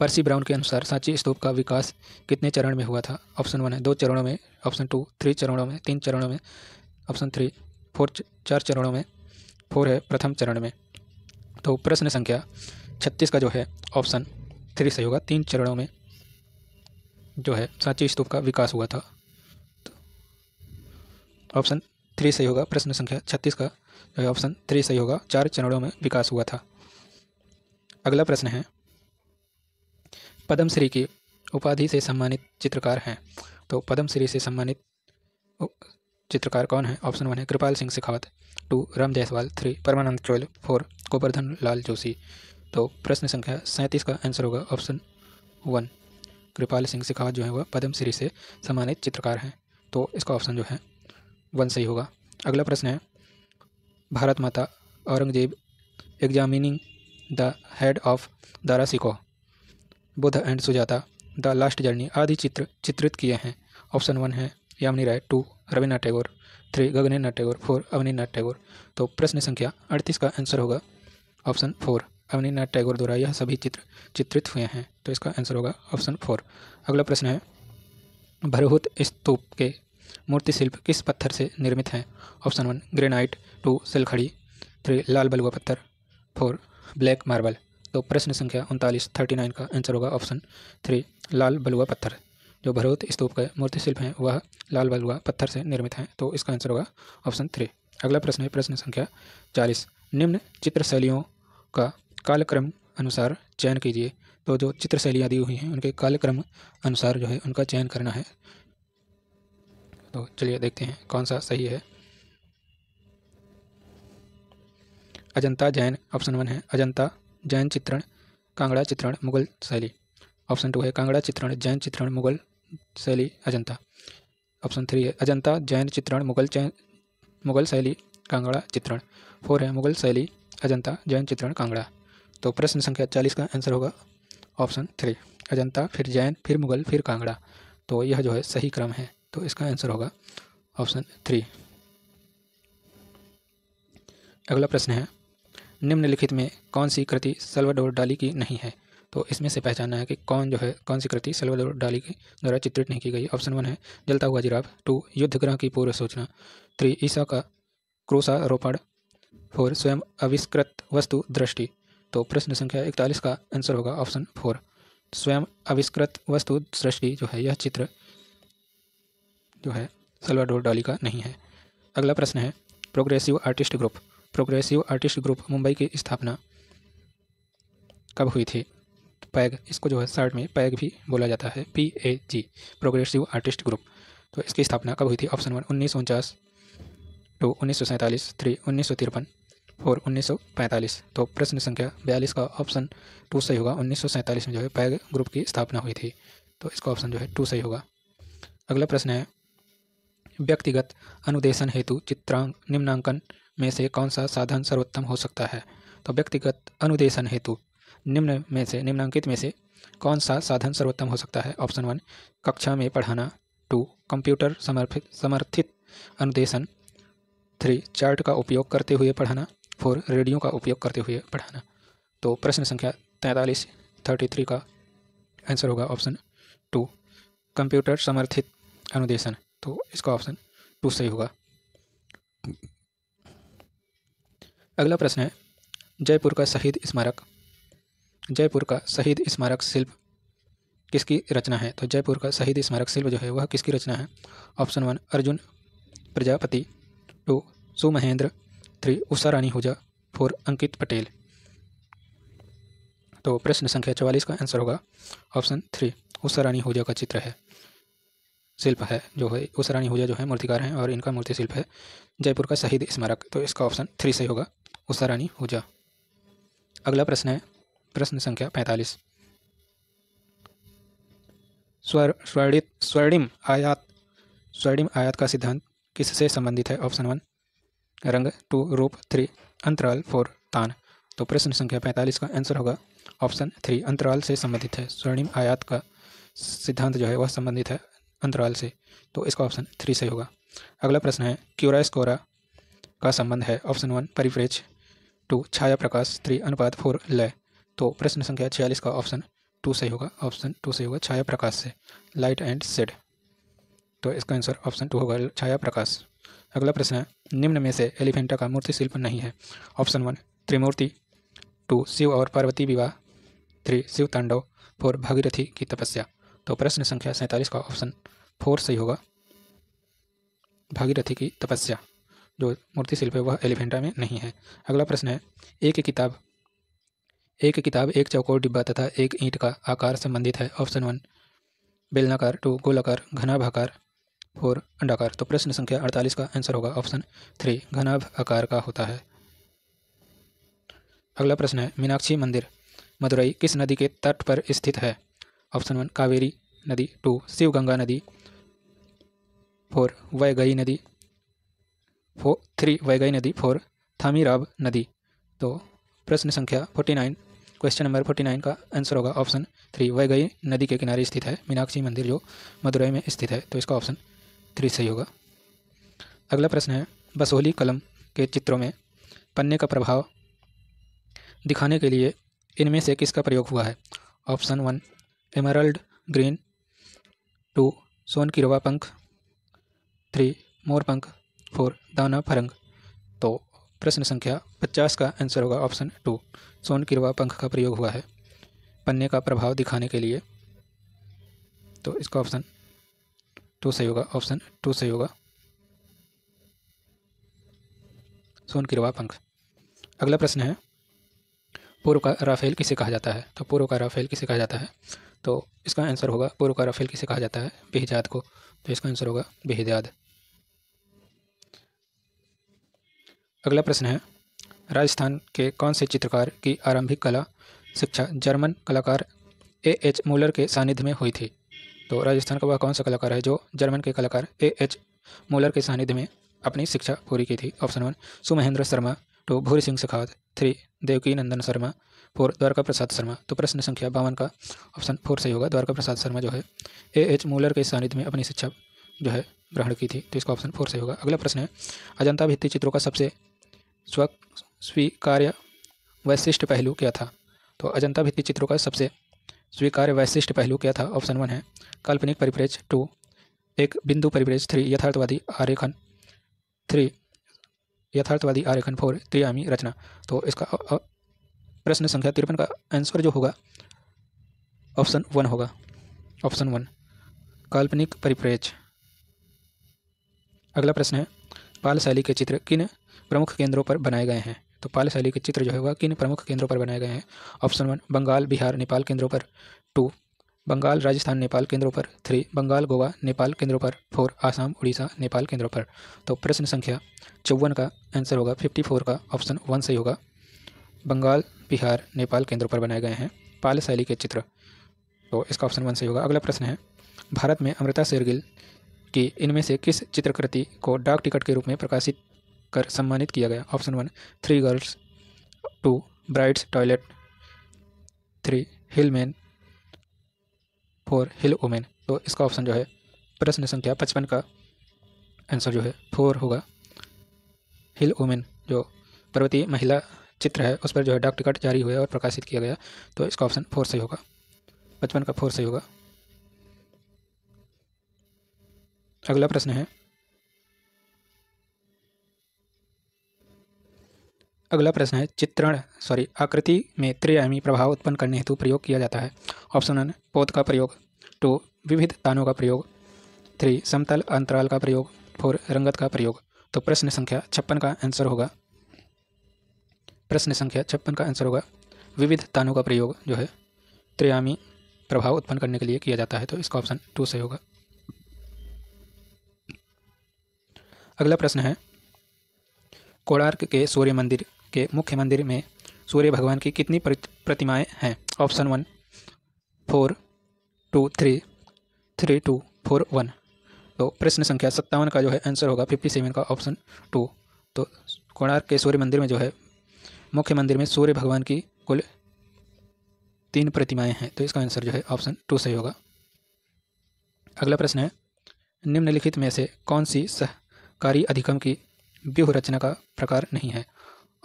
पर्सी ब्राउन के अनुसार सांची स्तूप का विकास कितने चरण में हुआ था ऑप्शन वन है दो चरणों में ऑप्शन टू थ्री चरणों में तीन चरणों में ऑप्शन थ्री फोर चार चरणों में फोर है प्रथम चरण में तो प्रश्न संख्या छत्तीस का जो है ऑप्शन थ्री से होगा तीन चरणों में जो है सांची स्तूप का विकास हुआ था ऑप्शन थ्री सही होगा प्रश्न संख्या छत्तीस का जो है ऑप्शन थ्री सही होगा चार चरणों में विकास हुआ था अगला प्रश्न है पद्मश्री की उपाधि से सम्मानित चित्रकार हैं तो पद्मश्री से सम्मानित चित्रकार कौन है ऑप्शन वन है Kripal Singh Shekhawat two Ram Jaiswal three Parmanand Choyal four Govardhan Lal Joshi तो प्रश्न संख्या सैंतीस का आंसर होगा ऑप्शन वन कृपाल सिंह शेखावत जो है वह पद्मश्री से सम्मानित चित्रकार हैं तो इसका ऑप्शन जो है वन सही होगा अगला प्रश्न है Bharat Mata Aurangzeb examining the head of Dara Shikoh Buddha and Sujata the last journey आदि चित्र चित्रित किए हैं ऑप्शन वन है Yamini Roy two Rabindranath Tagore three Nath Tagore four Abaninath Tagore तो प्रश्न संख्या अड़तीस का आंसर होगा ऑप्शन फोर अवनीनाथ टैगोर द्वारा यह सभी चित्र चित्रित हुए हैं तो इसका आंसर होगा ऑप्शन फोर अगला प्रश्न है भरहुत स्तूप के मूर्ति शिल्प किस पत्थर से निर्मित हैं ऑप्शन वन ग्रेनाइट टू सिलखड़ी थ्री लाल बलुआ पत्थर फोर ब्लैक मार्बल तो प्रश्न संख्या उनतालीस थर्टी नाइन का आंसर होगा ऑप्शन थ्री लाल बलुआ पत्थर जो भरोत स्तूप के मूर्तिशिल्प हैं वह लाल बलुआ पत्थर से निर्मित हैं तो इसका आंसर होगा ऑप्शन थ्री अगला प्रश्न है प्रश्न संख्या चालीस निम्न चित्रशैलियों का कालक्रम अनुसार चयन कीजिए तो जो चित्रशैलियाँ दी हुई हैं उनके कालक्रम अनुसार जो है उनका चयन करना है तो चलिए देखते हैं कौन सा सही है अजंता जैन ऑप्शन वन है अजंता जैन चित्रण कांगड़ा चित्रण मुगल शैली ऑप्शन टू है कांगड़ा चित्रण जैन चित्रण मुगल शैली अजंता ऑप्शन थ्री है अजंता जैन चित्रण मुगल चैन मुगल शैली कांगड़ा चित्रण फोर है मुगल शैली अजंता जैन चित्रण कांगड़ा तो प्रश्न संख्या चालीस का आंसर होगा ऑप्शन थ्री अजंता फिर जैन फिर मुगल फिर कांगड़ा तो यह जो है सही क्रम है तो इसका आंसर होगा ऑप्शन थ्री अगला प्रश्न है निम्नलिखित में कौन सी कृति सल्वाडोर डाली की नहीं है तो इसमें से पहचानना है कि कौन जो है कौन सी कृति सल्वाडोर डाली की द्वारा चित्रित नहीं की गई ऑप्शन वन है जलता हुआ जिराब टू युद्ध ग्रह की पूर्व सूचना थ्री ईसा का क्रोसारोपण फोर स्वयं आविष्कृत वस्तु दृष्टि तो प्रश्न संख्या इकतालीस का आंसर होगा ऑप्शन फोर स्वयं आविष्कृत वस्तु दृष्टि जो है यह चित्र जो तो है सलवाडोर डाली का नहीं है अगला प्रश्न है progressive artist group progressive artist group Mumbai की स्थापना कब हुई थी पैग इसको जो है शर्ट में पैग भी बोला जाता है P A G progressive artist group तो इसकी स्थापना कब हुई थी ऑप्शन वन उन्नीस सौ उनचास टू उन्नीस सौ सैंतालीस थ्री उन्नीस सौ तिरपन फोर उन्नीस सौ पैंतालीस तो प्रश्न संख्या बयालीस का ऑप्शन टू सही होगा उन्नीस सौ सैंतालीस में जो है पैग ग्रुप की स्थापना हुई थी तो इसका ऑप्शन जो है टू सही होगा अगला प्रश्न है व्यक्तिगत अनुदेशन हेतु चित्रांक निम्नांकन में से कौन सा साधन सर्वोत्तम हो सकता है तो व्यक्तिगत अनुदेशन हेतु निम्न में से निम्नांकित में से कौन सा साधन सर्वोत्तम हो सकता है ऑप्शन वन कक्षा में पढ़ाना टू कंप्यूटर समर्पित समर्थित अनुदेशन थ्री चार्ट का उपयोग करते हुए पढ़ाना फोर रेडियो का उपयोग करते हुए पढ़ाना तो प्रश्न संख्या तैंतालीस थर्टी थ्री का आंसर होगा ऑप्शन टू कंप्यूटर समर्थित अनुदेशन तो इसका ऑप्शन टू सही होगा अगला प्रश्न है जयपुर का शहीद स्मारक जयपुर का शहीद स्मारक शिल्प किसकी रचना है तो जयपुर का शहीद स्मारक शिल्प जो है वह किसकी रचना है option one Arjun Prajapati two Sumahendra three Usha Rani हुजा four Ankit Patel तो प्रश्न संख्या चवालीस का आंसर होगा ऑप्शन थ्री उषा रानी हुजा का चित्र है शिल्प है जो है उस रानी हुजा जो है मूर्तिकार हैं और इनका मूर्ति शिल्प है जयपुर का शहीद स्मारक तो इसका ऑप्शन थ्री सही होगा उषा रानी हुजा अगला प्रश्न है प्रश्न संख्या पैंतालीस स्वर स्वर्णित स्वर्णिम आयात स्वर्णिम आयात का सिद्धांत किससे संबंधित है ऑप्शन वन रंग टू रूप थ्री अंतराल फोर तान तो प्रश्न संख्या पैंतालीस का आंसर होगा ऑप्शन थ्री अंतराल से संबंधित है स्वर्णिम आयात का सिद्धांत जो है वह संबंधित है अंतराल से तो इसका ऑप्शन थ्री सही होगा अगला प्रश्न है क्यूरा स्कोरा का संबंध है ऑप्शन वन परिप्रेक्ष टू छाया प्रकाश थ्री अनुपात फोर लय तो प्रश्न संख्या छियालीस का ऑप्शन टू सही होगा ऑप्शन टू सही होगा छाया प्रकाश से लाइट एंड सेड तो इसका आंसर ऑप्शन टू होगा छाया प्रकाश अगला प्रश्न है निम्न में से एलिफेंटा का मूर्ति शिल्प नहीं है option one Trimurti two Shiva और पार्वती विवाह थ्री शिव तांडव फोर भागीरथी की तपस्या तो प्रश्न संख्या सैंतालीस का ऑप्शन फोर सही होगा भागीरथी की तपस्या जो मूर्तिशिल्प है वह एलिफेंटा में नहीं है अगला प्रश्न है एक किताब एक किताब एक चौकोर डिब्बा तथा एक ईंट का आकार संबंधित है ऑप्शन वन बेलनाकार टू गोलाकार घनाभाकार फोर अंडाकार तो प्रश्न संख्या अड़तालीस का आंसर होगा ऑप्शन थ्री घनाभ आकार का होता है अगला प्रश्न है मीनाक्षी मंदिर मदुरई किस नदी के तट पर स्थित है ऑप्शन वन कावेरी नदी टू शिवगंगा नदी फोर वैगई नदी फो थ्री वैगई नदी फोर थामीराब नदी तो प्रश्न संख्या forty nine question number forty nine का आंसर होगा ऑप्शन थ्री वैगई नदी के किनारे स्थित है मीनाक्षी मंदिर जो मदुरई में स्थित है तो इसका ऑप्शन थ्री सही होगा अगला प्रश्न है बसोहली कलम के चित्रों में पन्ने का प्रभाव दिखाने के लिए इनमें से किसका प्रयोग हुआ है option one emerald green two सोन की पंख थ्री मोर पंख फोर दाना फरंग तो प्रश्न संख्या पचास का आंसर होगा ऑप्शन टू सोन की पंख का प्रयोग हुआ है पन्ने का प्रभाव दिखाने के लिए तो इसका ऑप्शन टू सही होगा ऑप्शन टू सही होगा सोन की पंख अगला प्रश्न है पूर्व का राफेल किसे कहा जाता है तो पूर्व का राफेल किसे कहा जाता है तो इसका आंसर होगा पूर्व का रफेल किसे कहा जाता है बेहजाद को तो इसका आंसर होगा बेहजाद अगला प्रश्न है राजस्थान के कौन से चित्रकार की आरंभिक कला शिक्षा जर्मन कलाकार ए एच मूलर के सानिध्य में हुई थी तो राजस्थान का वह कौन सा कलाकार है जो जर्मन के कलाकार ए एच मूलर के सानिध्य में अपनी शिक्षा पूरी की थी option one Sumahendra Sharma two Bhuri Singh Sakhawat three Devki Nandan Sharma four Dwarka Prasad Sharma तो प्रश्न संख्या बावन का ऑप्शन फोर सही होगा द्वारका प्रसाद शर्मा जो है ए एच मूलर के सानिध्य में अपनी शिक्षा जो है ग्रहण की थी तो इसका ऑप्शन फोर सही होगा अगला प्रश्न है अजंता भित्ति चित्रों का सबसे स्व स्वीकार्य वैशिष्ट पहलू क्या था तो अजंता भित्ति चित्रों का सबसे स्वीकार्य वैशिष्ट पहलू क्या था ऑप्शन वन है काल्पनिक परिप्रेक्ष टू एक बिंदु परिप्रेक्ष थ्री यथार्थवादी आरेखन थ्री यथार्थवादी आरेखन फोर त्रियामी रचना तो इसका प्रश्न संख्या तिरपन का आंसर जो होगा ऑप्शन वन होगा ऑप्शन वन काल्पनिक परिप्रेज अगला प्रश्न है पाल शैली के चित्र किन प्रमुख केंद्रों पर बनाए गए हैं तो पाल शैली के चित्र जो होगा किन प्रमुख केंद्रों पर बनाए गए हैं ऑप्शन वन बंगाल बिहार नेपाल केंद्रों पर टू बंगाल राजस्थान नेपाल केंद्रों पर थ्री बंगाल गोवा नेपाल केंद्रों पर फोर आसाम उड़ीसा नेपाल केंद्रों पर तो प्रश्न संख्या चौवन का आंसर होगा फिफ्टी फोर का ऑप्शन वन सही होगा बंगाल बिहार नेपाल केंद्रों पर बनाए गए हैं पाल शैली के चित्र तो इसका ऑप्शन वन सही होगा अगला प्रश्न है भारत में अमृता शेरगिल की इनमें से किस चित्रकृति को डाक टिकट के रूप में प्रकाशित कर सम्मानित किया गया option one three girls two brides toilet three hill man four hill women तो इसका ऑप्शन जो है प्रश्न संख्या पचपन का आंसर जो है फोर होगा हिल वुमेन जो पर्वतीय महिला चित्र है उस पर जो है डाक टिकट जारी हुआ और प्रकाशित किया गया तो इसका ऑप्शन फोर सही होगा पचपन का फोर सही होगा अगला प्रश्न है अगला प्रश्न है चित्रण सॉरी आकृति में त्रिआयामी प्रभाव उत्पन्न करने हेतु प्रयोग किया जाता है ऑप्शन वन पोत का प्रयोग टू विविध तानों का प्रयोग थ्री समतल अंतराल का प्रयोग फोर रंगत का प्रयोग तो प्रश्न संख्या छप्पन का आंसर होगा प्रश्न संख्या छप्पन का आंसर होगा विविध तानों का प्रयोग जो है त्रियामी प्रभाव उत्पन्न करने के लिए किया जाता है तो इसका ऑप्शन टू सही होगा अगला प्रश्न है कोणार्क के सूर्य मंदिर के मुख्य मंदिर में सूर्य भगवान की कितनी प्रतिमाएं हैं option one four two three three two four one तो प्रश्न संख्या सत्तावन का जो है आंसर होगा फिफ्टी सेवन का ऑप्शन टू तो कोणार्क के सूर्य मंदिर में जो है मुख्य मंदिर में सूर्य भगवान की कुल तीन प्रतिमाएं हैं तो इसका आंसर जो है ऑप्शन टू सही होगा अगला प्रश्न है निम्नलिखित में से कौन सी सहकारी अधिगम की व्यूह रचना का प्रकार नहीं है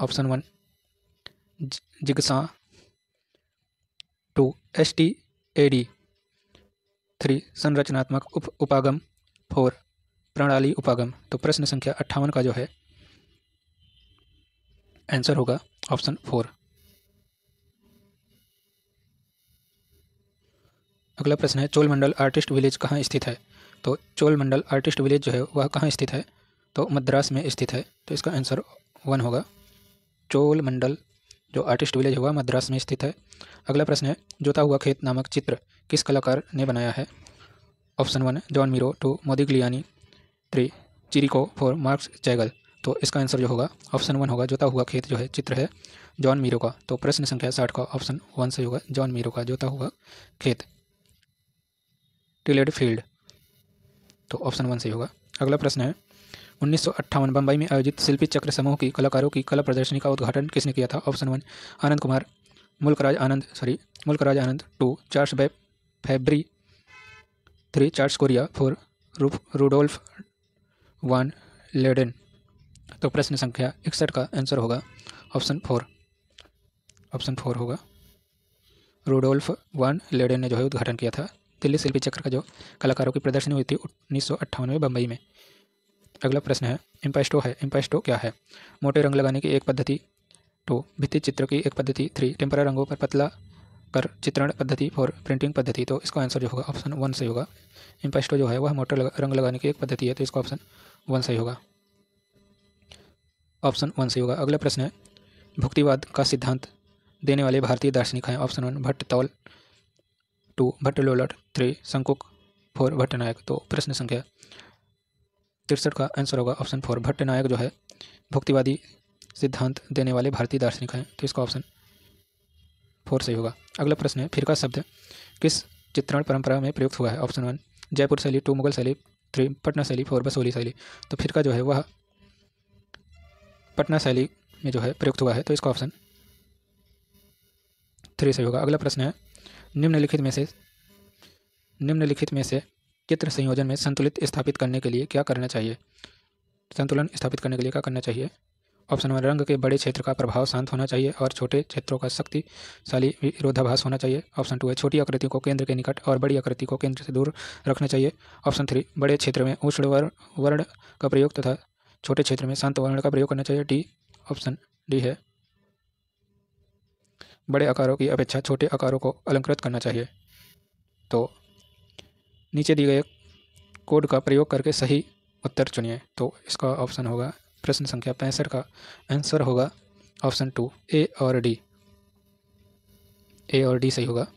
option one jigsaw two S T A D three संरचनात्मक उप उपागम फोर प्रणाली उपागम तो प्रश्न संख्या अट्ठावन का जो है आंसर होगा ऑप्शन फोर अगला प्रश्न है चोलमंडल आर्टिस्ट विलेज कहाँ स्थित है तो चोलमंडल आर्टिस्ट विलेज जो है वह कहाँ स्थित है तो मद्रास में स्थित है तो इसका आंसर वन होगा चोलमंडल जो आर्टिस्ट विलेज हुआ मद्रास में स्थित है अगला प्रश्न है जोता हुआ खेत नामक चित्र किस कलाकार ने बनाया है option one Joan Miro two Modigliani three Chirico four Marc Chagall तो इसका आंसर जो होगा ऑप्शन वन होगा जोता हुआ खेत जो है चित्र है जॉन मीरो का तो प्रश्न संख्या साठ का ऑप्शन वन से होगा जॉन मीरो का जोता हुआ खेत टिलेड फील्ड तो ऑप्शन वन से होगा अगला प्रश्न है उन्नीस बम्बई में आयोजित शिल्पी चक्र समूह की कलाकारों की कला प्रदर्शनी का उद्घाटन किसने किया था option one Anand Kumar Mulkraj Anand sorry Mulkraj Anand two Charles बे Fabri three Charles Correa four Rudolf von Leyden तो प्रश्न संख्या इकसठ का आंसर होगा ऑप्शन फोर ऑप्शन फोर होगा रूडोल्फ वन लेडन ने जो है उद्घाटन किया था दिल्ली शिल्पी चक्र का जो कलाकारों की प्रदर्शनी हुई थी उन्नीस में बम्बई में अगला प्रश्न है इम्पेस्टो है इम्पेस्टो क्या है मोटे रंग लगाने की एक पद्धति टू तो भित्ति चित्र की एक पद्धति थ्री टेम्परा रंगों पर पतला कर चित्रण पद्धति फोर प्रिंटिंग पद्धति तो इसका आंसर जो होगा ऑप्शन वन सही होगा इम्पेस्टो जो है वह मोटर लग, रंग लगाने की एक पद्धति है तो इसका ऑप्शन वन सही होगा ऑप्शन वन से होगा अगला प्रश्न है भुक्तिवाद का सिद्धांत देने वाले भारतीय दार्शनिक हैं option one Bhatta Tauta two Bhatta Lollata three Shankuka four Bhatta Nayaka तो प्रश्न संख्या तिरसठ का आंसर होगा ऑप्शन फोर भट्ट नायक जो है भुक्तिवादी सिद्धांत देने वाले भारतीय दार्शनिक हैं तो इसका ऑप्शन फोर सही होगा अगला प्रश्न है फिर का शब्द किस चित्रण परंपरा में प्रयुक्त हुआ है ऑप्शन वन जयपुर शैली टू मुगल शैली थ्री पटना शैली फोर बसोली शैली तो फिर का जो है वह पटना शैली में जो है प्रयुक्त हुआ है तो इसका ऑप्शन थ्री सही होगा अगला प्रश्न है निम्नलिखित में से निम्नलिखित में से चित्र संयोजन में संतुलित स्थापित करने के लिए क्या करना चाहिए संतुलन स्थापित करने के लिए क्या करना चाहिए ऑप्शन वन रंग के बड़े क्षेत्र का प्रभाव शांत होना चाहिए और छोटे क्षेत्रों का शक्तिशाली विरोधाभास होना चाहिए ऑप्शन टू है छोटी आकृति को केंद्र के निकट और बड़ी आकृति को केंद्र से दूर रखना चाहिए ऑप्शन थ्री बड़े क्षेत्र में उष्ण वर्ण का प्रयोग तथा छोटे क्षेत्र में शांत वर्ण का प्रयोग करना चाहिए डी ऑप्शन डी है बड़े आकारों की अपेक्षा छोटे आकारों को अलंकृत करना चाहिए तो नीचे दिए गए कोड का प्रयोग करके सही उत्तर चुनिए तो इसका ऑप्शन होगा प्रश्न संख्या पैंसठ का आंसर होगा ऑप्शन टू ए और डी ए और डी सही होगा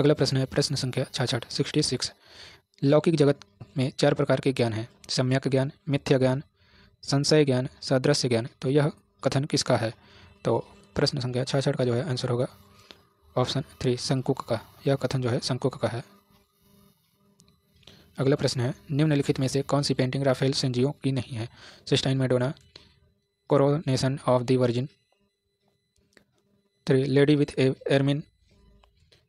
अगला प्रश्न है प्रश्न संख्या छाछठ सिक्सटी सिक्स लौकिक जगत में चार प्रकार के ज्ञान हैं सम्यक ज्ञान मिथ्या ज्ञान संशय ज्ञान सदृश्य ज्ञान तो यह कथन किसका है तो प्रश्न संख्या छठ का जो है आंसर होगा ऑप्शन थ्री संकुक का यह कथन जो है संकुक का है अगला प्रश्न है निम्नलिखित में से कौन सी पेंटिंग राफेल सेंजियो की नहीं है Sistine Madonna Coronation of the Virgin three Lady with a Ermine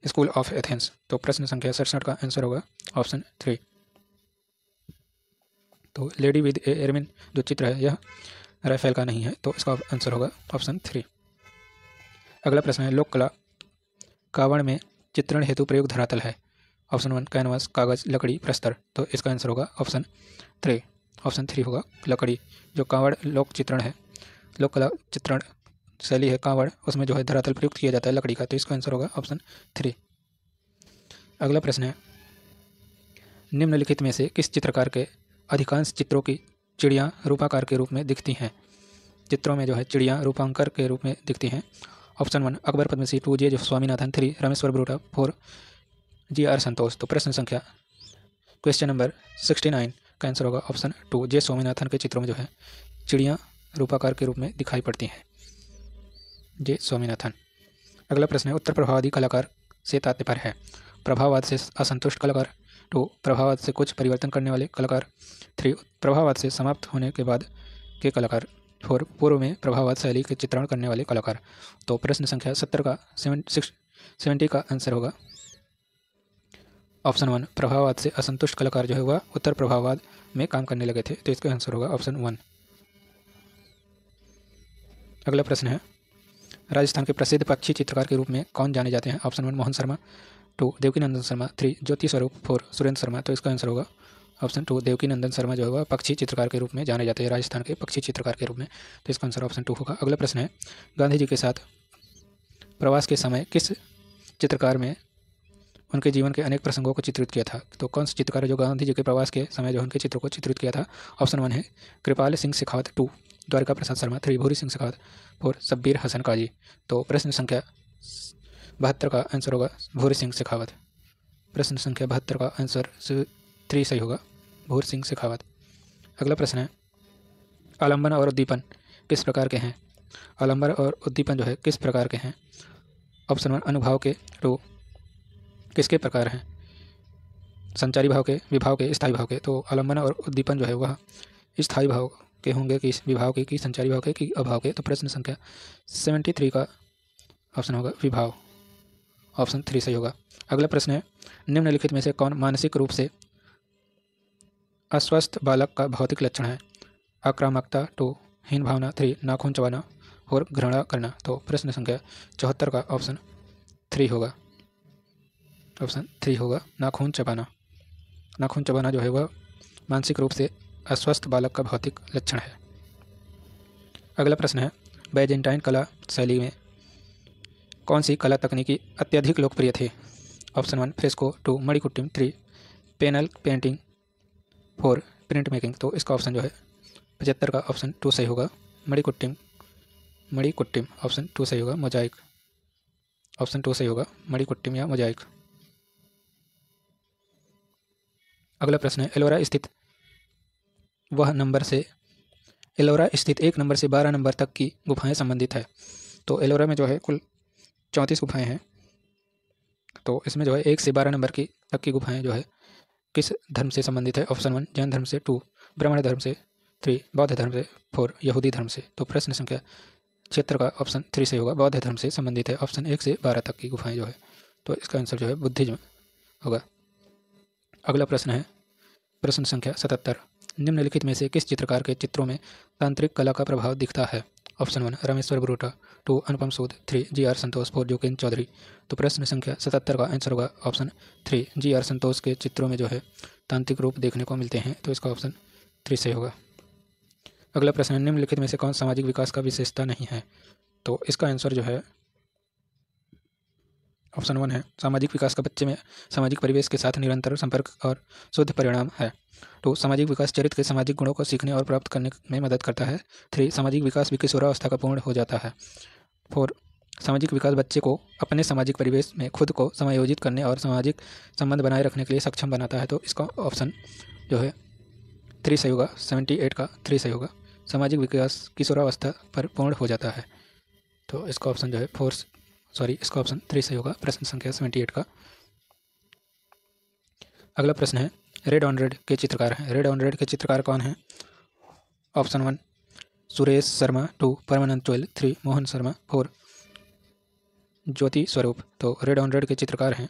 School of Athens तो प्रश्न संख्या सड़सठ का आंसर होगा ऑप्शन थ्री तो लेडी विद ए एरमिन जो चित्र है यह राइफेल का नहीं है तो इसका आंसर होगा ऑप्शन थ्री अगला प्रश्न है लोक कला कावड़ में चित्रण हेतु प्रयोग धरातल है ऑप्शन वन कैनवास कागज लकड़ी प्रस्तर तो इसका आंसर होगा ऑप्शन थ्री ऑप्शन थ्री होगा लकड़ी जो कावड़ लोक चित्रण है लोक कला चित्रण शैली है कांवड़ उसमें जो है धरातल प्रयुक्त किया जाता है लकड़ी का तो इसका आंसर होगा ऑप्शन थ्री अगला प्रश्न है निम्नलिखित में से किस चित्रकार के अधिकांश चित्रों की चिड़ियाँ रूपाकार के रूप में दिखती हैं चित्रों में जो है चिड़ियाँ रूपांकर के रूप में दिखती हैं option one Akbar Padamsee two J जो Swaminathan three Rameshwar Broota four G R Santosh तो प्रश्न संख्या क्वेश्चन नंबर सिक्सटी नाइन का आंसर होगा ऑप्शन टू जे स्वामीनाथन के चित्रों में जो है चिड़ियाँ रूपाकार के रूप में दिखाई पड़ती हैं जे स्वामीनाथन अगला प्रश्न है उत्तर प्रभावादी कलाकार से तात्पर्य है प्रभाववाद से असंतुष्ट कलाकार टू तो प्रभाववाद से कुछ परिवर्तन करने वाले कलाकार थ्री प्रभाववाद से समाप्त होने के बाद के कलाकार फोर पूर्व में प्रभाववाद शैली के चित्रण करने वाले कलाकार तो प्रश्न संख्या सत्तर का सेवन सिक्स सेवेंटी का आंसर होगा ऑप्शन वन प्रभाववाद से असंतुष्ट कलाकार जो है वह उत्तर प्रभाववाद में काम करने लगे थे तो इसका आंसर होगा ऑप्शन वन अगला प्रश्न है राजस्थान के प्रसिद्ध पक्षी चित्रकार के रूप में कौन जाने जाते हैं option one Mohan Sharma two Devki Nandan Sharma three Jyoti Swaroop four Surendra Sharma तो इसका आंसर होगा ऑप्शन टू देवकी नंदन शर्मा जो होगा पक्षी चित्रकार के रूप में जाने जाते हैं राजस्थान के पक्षी चित्रकार के रूप में तो इसका आंसर ऑप्शन टू होगा अगला प्रश्न है गांधी जी के साथ प्रवास के समय किस चित्रकार में उनके जीवन के अनेक प्रसंगों को चित्रित किया था तो कौन सा चित्रकार जो गांधी जी के प्रवास के समय जो उनके चित्र को चित्रित किया था ऑप्शन वन है Kripal Singh Shekhawat two Dwarka Prasad Sharma three Bhuri Singh Shekhawat four Shabbir Hasan Kazi तो प्रश्न संख्या बहत्तर का आंसर होगा भूरी सिंह शेखावत प्रश्न संख्या बहत्तर का आंसर थ्री सही होगा भूर सिंह शेखावत अगला प्रश्न है आलम्बन और उद्दीपन किस प्रकार के हैं आलम्बन और उद्दीपन जो है किस प्रकार के हैं ऑप्शन वन अनुभाव के टू किसके प्रकार हैं संचारी भाव के विभाव के स्थायी भाव के तो आलम्बन और उद्दीपन जो है वह स्थायी भाव के होंगे किस विभाव के कि संचारी भाव के कि अभाव के तो प्रश्न संख्या सेवेंटी थ्री का ऑप्शन होगा विभाव ऑप्शन थ्री सही होगा अगला प्रश्न है निम्नलिखित में से कौन मानसिक रूप से अस्वस्थ बालक का भौतिक लक्षण है आक्रामकता टू हीन भावना थ्री नाखून चबाना और घृणा करना तो प्रश्न संख्या चौहत्तर का ऑप्शन थ्री होगा ऑप्शन थ्री होगा नाखून चबाना नाखून चबाना जो है वह मानसिक रूप से अस्वस्थ बालक का भौतिक लक्षण है अगला प्रश्न है बैजेंटाइन कला शैली में कौन सी कला तकनीकी अत्यधिक लोकप्रिय थी ऑप्शन वन फ्रेस्को टू मणिकुट्टिम three panel painting four print making तो इसका ऑप्शन जो है पचहत्तर का ऑप्शन टू सही होगा मणिकुट्टिम मणिकुट्टिम ऑप्शन टू सही होगा मोजाइक ऑप्शन टू सही होगा मणिकुट्टिम या मोजाइक अगला प्रश्न है एलोरा स्थित वह नंबर से एलोरा स्थित एक नंबर से बारह नंबर तक की गुफाएं संबंधित है तो एलोरा में जो है कुल चौंतीस गुफाएं हैं तो इसमें जो है एक से बारह नंबर की तक की गुफाएं जो है किस धर्म से संबंधित है ऑप्शन वन जैन धर्म से टू ब्राह्मण धर्म से थ्री बौद्ध धर्म से फोर यहूदी धर्म से तो प्रश्न संख्या क्षेत्र का ऑप्शन थ्री से होगा बौद्ध धर्म से संबंधित है ऑप्शन एक से बारह तक की गुफाएं जो है तो इसका आंसर जो है बुद्धिज्म होगा अगला प्रश्न है प्रश्न संख्या सतहत्तर निम्नलिखित में से किस चित्रकार के चित्रों में तांत्रिक कला का प्रभाव दिखता है option one Rameshwar Broota two Anupam Sood three G R Santosh four Jogen Chowdhury तो प्रश्न संख्या सतहत्तर का आंसर होगा option three G R Santosh के चित्रों में जो है तांत्रिक रूप देखने को मिलते हैं तो इसका ऑप्शन थ्री से होगा अगला प्रश्न निम्नलिखित में से कौन सामाजिक विकास का विशेषता नहीं है तो इसका आंसर जो है ऑप्शन वन है सामाजिक विकास का बच्चे में सामाजिक परिवेश के साथ निरंतर संपर्क और शुद्ध परिणाम है टू सामाजिक विकास चरित्र के सामाजिक गुणों को सीखने और प्राप्त करने में मदद करता है थ्री सामाजिक विकास भी किशोरावस्था का पूर्ण हो जाता है फोर सामाजिक विकास बच्चे को अपने सामाजिक परिवेश में खुद को समायोजित करने और सामाजिक संबंध बनाए रखने के लिए सक्षम बनाता है तो इसका ऑप्शन जो है थ्री सही होगा सेवेंटी एट का थ्री सही होगा सामाजिक विकास किशोरावस्था पर पूर्ण हो जाता है तो इसका ऑप्शन जो है फोर्स सॉरी इसका ऑप्शन थ्री सही होगा प्रश्न संख्या सेवेंटी एट का अगला प्रश्न है रेड ऑन रेड के चित्रकार हैं रेड ऑन रेड के चित्रकार कौन हैं option one Suresh Sharma two Parmanand Goyal three Mohan Sharma four Jyoti Swaroop तो रेड ऑन रेड के चित्रकार हैं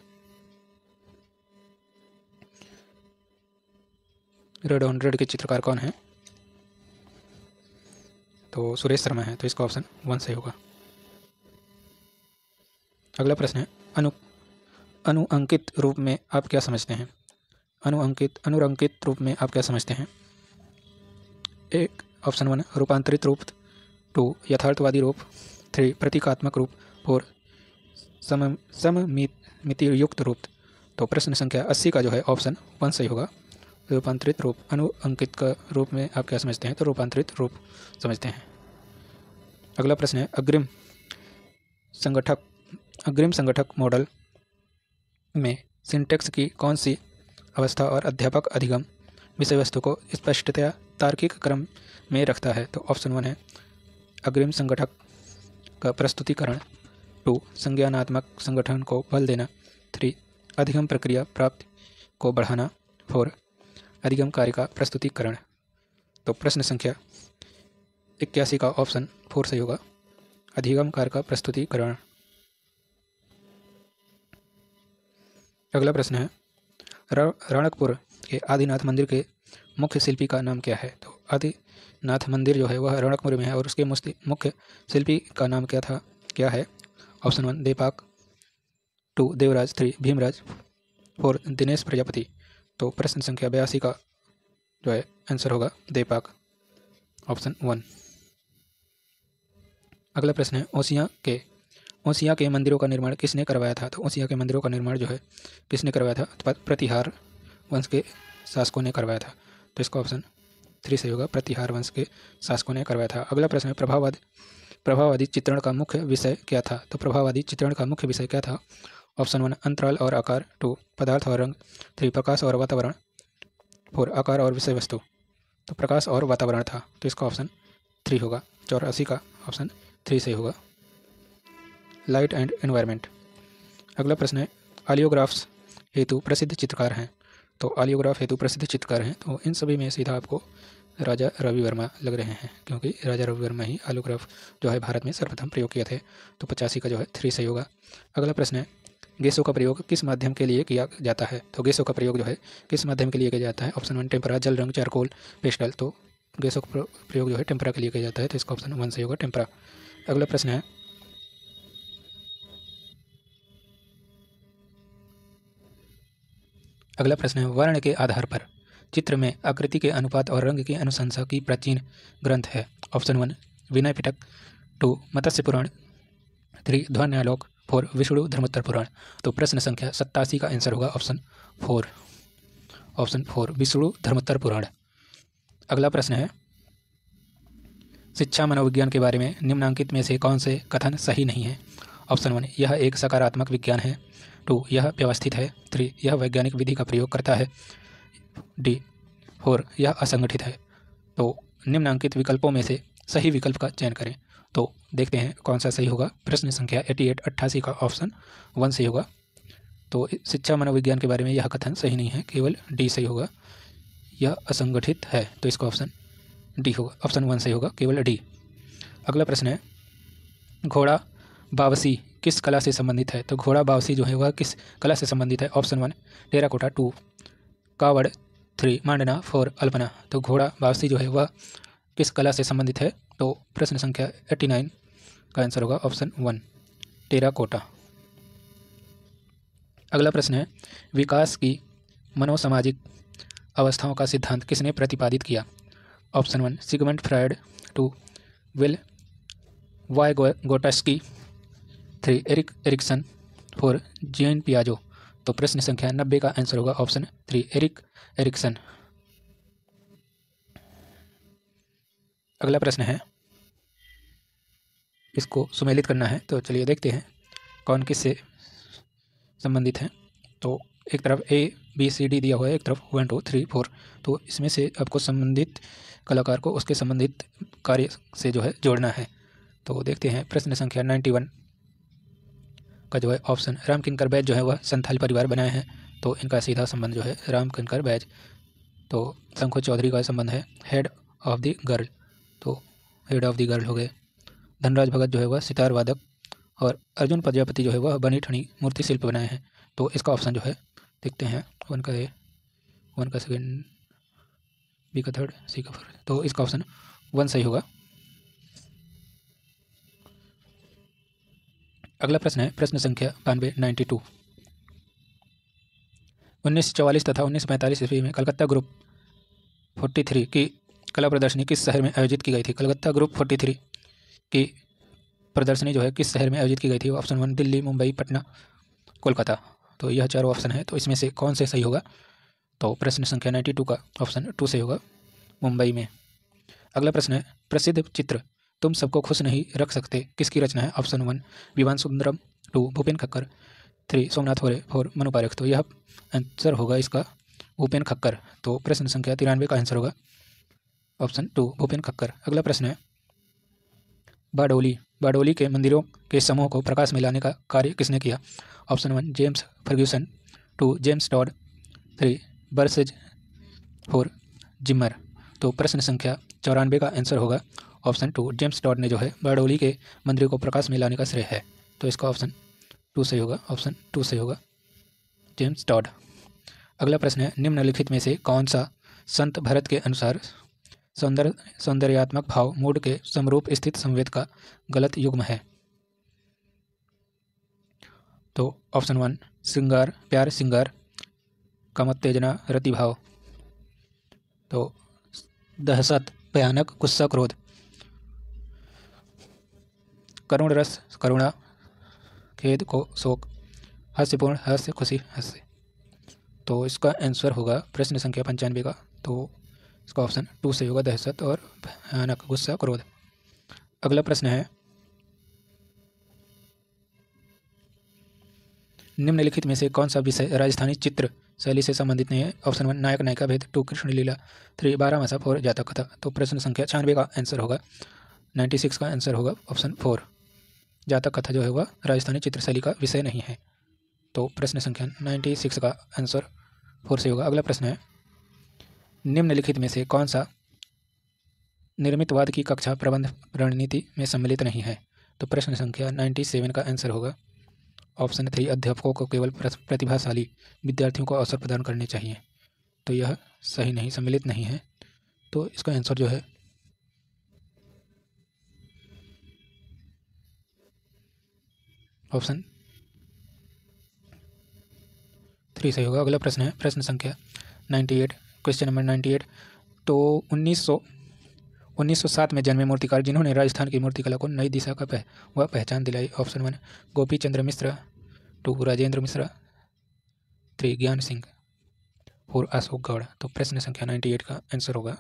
रेड ऑन रेड के चित्रकार कौन हैं तो सुरेश शर्मा है तो इसका ऑप्शन वन सही होगा अगला प्रश्न है अनु अनुअंकित रूप में आप क्या समझते हैं अनुअंकित अनुरंकित रूप में आप क्या समझते हैं एक ऑप्शन वन रूपांतरित रूप टू यथार्थवादी रूप थ्री प्रतीकात्मक रूप फोर सम सममित युक्त रूप तो प्रश्न संख्या अस्सी का जो है ऑप्शन वन सही होगा रूपांतरित रूप अनुअंकित का रूप में आप क्या समझते हैं तो रूपांतरित रूप समझते हैं अगला प्रश्न है अग्रिम संगठक अग्रिम संगठक मॉडल में सिंटेक्स की कौन सी अवस्था और अध्यापक अधिगम विषय वस्तु को स्पष्टतया तार्किक क्रम में रखता है तो ऑप्शन वन है अग्रिम संगठक का प्रस्तुतिकरण टू संज्ञानात्मक संगठन को बल देना थ्री अधिगम प्रक्रिया प्राप्ति को बढ़ाना फोर अधिगम कार्य का प्रस्तुतिकरण तो प्रश्न संख्या इक्यासी का ऑप्शन फोर से होगा अधिगम कार्य का प्रस्तुतिकरण अगला प्रश्न है रणकपुर के आदिनाथ मंदिर के मुख्य शिल्पी का नाम क्या है तो आदिनाथ मंदिर जो है वह रणकपुर में है और उसके मुख्य शिल्पी का नाम क्या था क्या है option one Deepak two Devraj three Bhimraj four Dinesh Prajapati तो प्रश्न संख्या बयासी का जो है आंसर होगा देपाक ऑप्शन वन अगला प्रश्न है ओसिया के ओसिया के मंदिरों का निर्माण किसने करवाया था तो ओसिया के मंदिरों का निर्माण जो है किसने करवाया था तो प्रतिहार वंश के शासकों ने करवाया था तो इसका ऑप्शन थ्री सही होगा प्रतिहार वंश के शासकों ने करवाया था अगला प्रश्न है प्रभाववाद प्रभाववादी चित्रण का मुख्य विषय क्या था तो प्रभाववादी चित्रण का मुख्य विषय क्या था ऑप्शन वन अंतराल और आकार टू पदार्थ और रंग थ्री प्रकाश और वातावरण फोर आकार और विषय वस्तु तो प्रकाश और वातावरण था तो इसका ऑप्शन थ्री होगा चौरासी का ऑप्शन थ्री सही होगा लाइट एंड एनवायरनमेंट अगला प्रश्न है आलियोग्राफ्स हेतु प्रसिद्ध चित्रकार हैं तो आलियोग्राफ हेतु प्रसिद्ध चित्रकार हैं तो इन सभी में सीधा आपको राजा रवि वर्मा लग रहे हैं क्योंकि राजा रवि वर्मा ही आलियोग्राफ जो है भारत में सर्वप्रथम प्रयोग किए थे तो पचासी का जो है थ्री सही होगा अगला प्रश्न है गैसों का प्रयोग किस माध्यम के लिए किया जाता है तो गैसों का प्रयोग जो है किस माध्यम के लिए किया जाता है ऑप्शन वन टेम्परा जल रंग चारकोल पेस्टल तो गैसों का प्रयोग जो है टेम्परा के लिए किया जाता है तो इसका ऑप्शन वन सही होगा टेम्परा अगला प्रश्न है अगला प्रश्न है वर्ण के आधार पर चित्र में आकृति के अनुपात और रंग की अनुशंसा की प्राचीन ग्रंथ है option one Vinaya Pitaka two Matsya Purana three Dhvanyaloka four Vishnu Dharmottara Purana तो प्रश्न संख्या सत्तासी का आंसर होगा option four option four Vishnu Dharmottara Purana अगला प्रश्न है शिक्षा मनोविज्ञान के बारे में निम्नांकित में से कौन से कथन सही नहीं है ऑप्शन वन यह एक सकारात्मक विज्ञान है टू यह व्यवस्थित है थ्री यह वैज्ञानिक विधि का प्रयोग करता है डी फोर यह असंगठित है तो निम्नांकित विकल्पों में से सही विकल्प का चयन करें तो देखते हैं कौन सा सही होगा प्रश्न संख्या एटी एट अट्ठासी का ऑप्शन वन सही होगा तो शिक्षा मनोविज्ञान के बारे में यह कथन सही नहीं है केवल डी सही होगा यह असंगठित है तो इसका ऑप्शन डी होगा ऑप्शन वन सही होगा केवल डी अगला प्रश्न है घोड़ा बावसी किस कला से संबंधित है तो घोड़ा बावसी जो है वह किस कला से संबंधित है option one terracotta two Kavad three Mandana four Alpana तो घोड़ा बावसी जो है वह किस कला से संबंधित है तो प्रश्न संख्या एट्टी नाइन का आंसर होगा ऑप्शन वन टेराकोटा अगला प्रश्न है विकास की मनोसामाजिक अवस्थाओं का सिद्धांत किसने प्रतिपादित किया option one Sigmund Freud two Lev Vygotsky three Erik Erikson four Jean पियाजो तो प्रश्न संख्या नब्बे का आंसर होगा ऑप्शन थ्री एरिक एरिक्सन अगला प्रश्न है इसको सुमेलित करना है तो चलिए देखते हैं कौन किस से संबंधित है तो एक तरफ ए बी सी डी दिया हुआ है एक तरफ वन टू थ्री फोर तो इसमें से आपको संबंधित कलाकार को उसके संबंधित कार्य से जो है जोड़ना है तो देखते हैं प्रश्न संख्या नाइन्टी वन का जो है ऑप्शन राम किंकर बैज जो है वह संथाल परिवार बनाए हैं तो इनका सीधा संबंध जो है राम किनकर बैज तो शंखु चौधरी का संबंध है हेड ऑफ दी गर्ल तो हेड ऑफ दी गर्ल हो गए धनराज भगत जो है वह सितार वादक और अर्जुन प्रजापति जो है वह बनी ठनी मूर्ति शिल्प बनाए हैं तो इसका ऑप्शन जो है देखते हैं वन का ए वन का सेकेंड बी का थर्ड सी का फोर्थ तो इसका ऑप्शन वन सही होगा अगला प्रश्न है प्रश्न संख्या बानवे नाइन्टी टू उन्नीस चौवालीस तथा उन्नीस पैंतालीस ईस्वी में कलकत्ता ग्रुप फोर्टी थ्री की कला प्रदर्शनी किस शहर में आयोजित की गई थी कलकत्ता ग्रुप फोर्टी थ्री की प्रदर्शनी जो है किस शहर में आयोजित की गई थी ऑप्शन वन दिल्ली मुंबई पटना कोलकाता तो यह चारों ऑप्शन है तो इसमें से कौन से सही होगा तो प्रश्न संख्या नाइन्टी टू का ऑप्शन टू सही होगा मुंबई में अगला प्रश्न है प्रसिद्ध चित्र तुम सबको खुश नहीं रख सकते किसकी रचना है option one Vivan Sundaram two Bhupen Khakhar three Somnath Hore four Manu Parekh तो यह आंसर होगा इसका भूपेन खक्कर तो प्रश्न संख्या तिरानवे का आंसर होगा ऑप्शन टू भूपेन खक्कर अगला प्रश्न है बाडोली बाडोली के मंदिरों के समूह को प्रकाश में लाने का कार्य किसने किया option one James Fergusson two James Dodd three Burgess four Zimmer तो प्रश्न संख्या चौरानवे का आंसर होगा ऑप्शन टू जेम्स डॉट ने जो है बारडोली के मंदिर को प्रकाश में लाने का श्रेय है तो इसका ऑप्शन टू सही होगा ऑप्शन टू सही होगा जेम्स डॉट अगला प्रश्न है निम्नलिखित में से कौन सा संत भरत के अनुसार सौंदर सौंदर्यात्मक भाव मूड के समरूप स्थित संवेद का गलत युग्म है तो ऑप्शन वन श्रृंगार प्यार श्रृंगार कमोत्तेजना रतिभाव तो दहशत भयानक गुस्सा क्रोध करुण रस करुणा खेद को शोक हास्यपूर्ण हास्य खुशी हास्य तो इसका आंसर होगा प्रश्न संख्या पंचानवे का तो इसका ऑप्शन टू से होगा दहशत और भयानक गुस्सा क्रोध अगला प्रश्न है निम्नलिखित में से कौन सा विषय राजस्थानी चित्र शैली से संबंधित नहीं है ऑप्शन वन नायक नायिका भेद टू कृष्ण लीला थ्री बारह मसा फोर जातक कथा तो प्रश्न संख्या छियानवे का आंसर होगा नाइन्टी सिक्स का आंसर होगा ऑप्शन फोर जातक कथा जो है वह राजस्थानी चित्रशैली का विषय नहीं है तो प्रश्न संख्या नाइन्टी सिक्स का आंसर फोर से होगा अगला प्रश्न है निम्नलिखित में से कौन सा निर्मितवाद की कक्षा प्रबंध रणनीति में सम्मिलित नहीं है तो प्रश्न संख्या नाइन्टी सेवन का आंसर होगा ऑप्शन थ्री अध्यापकों को केवल प्रतिभाशाली विद्यार्थियों को अवसर प्रदान करने चाहिए तो यह सही नहीं सम्मिलित नहीं है तो इसका आंसर जो है ऑप्शन थ्री सही होगा अगला प्रश्न है प्रश्न संख्या ninety eight question number ninety eight तो उन्नीस सौ उन्नीस सौ सात में जन्मे मूर्तिकार जिन्होंने राजस्थान की मूर्तिकला को नई दिशा का पह, वह पहचान दिलाई option one Gopi Chandra Mishra two Rajendra Mishra three Gyan Singh four Ashok Gowda तो प्रश्न संख्या नाइन्टी एट का आंसर होगा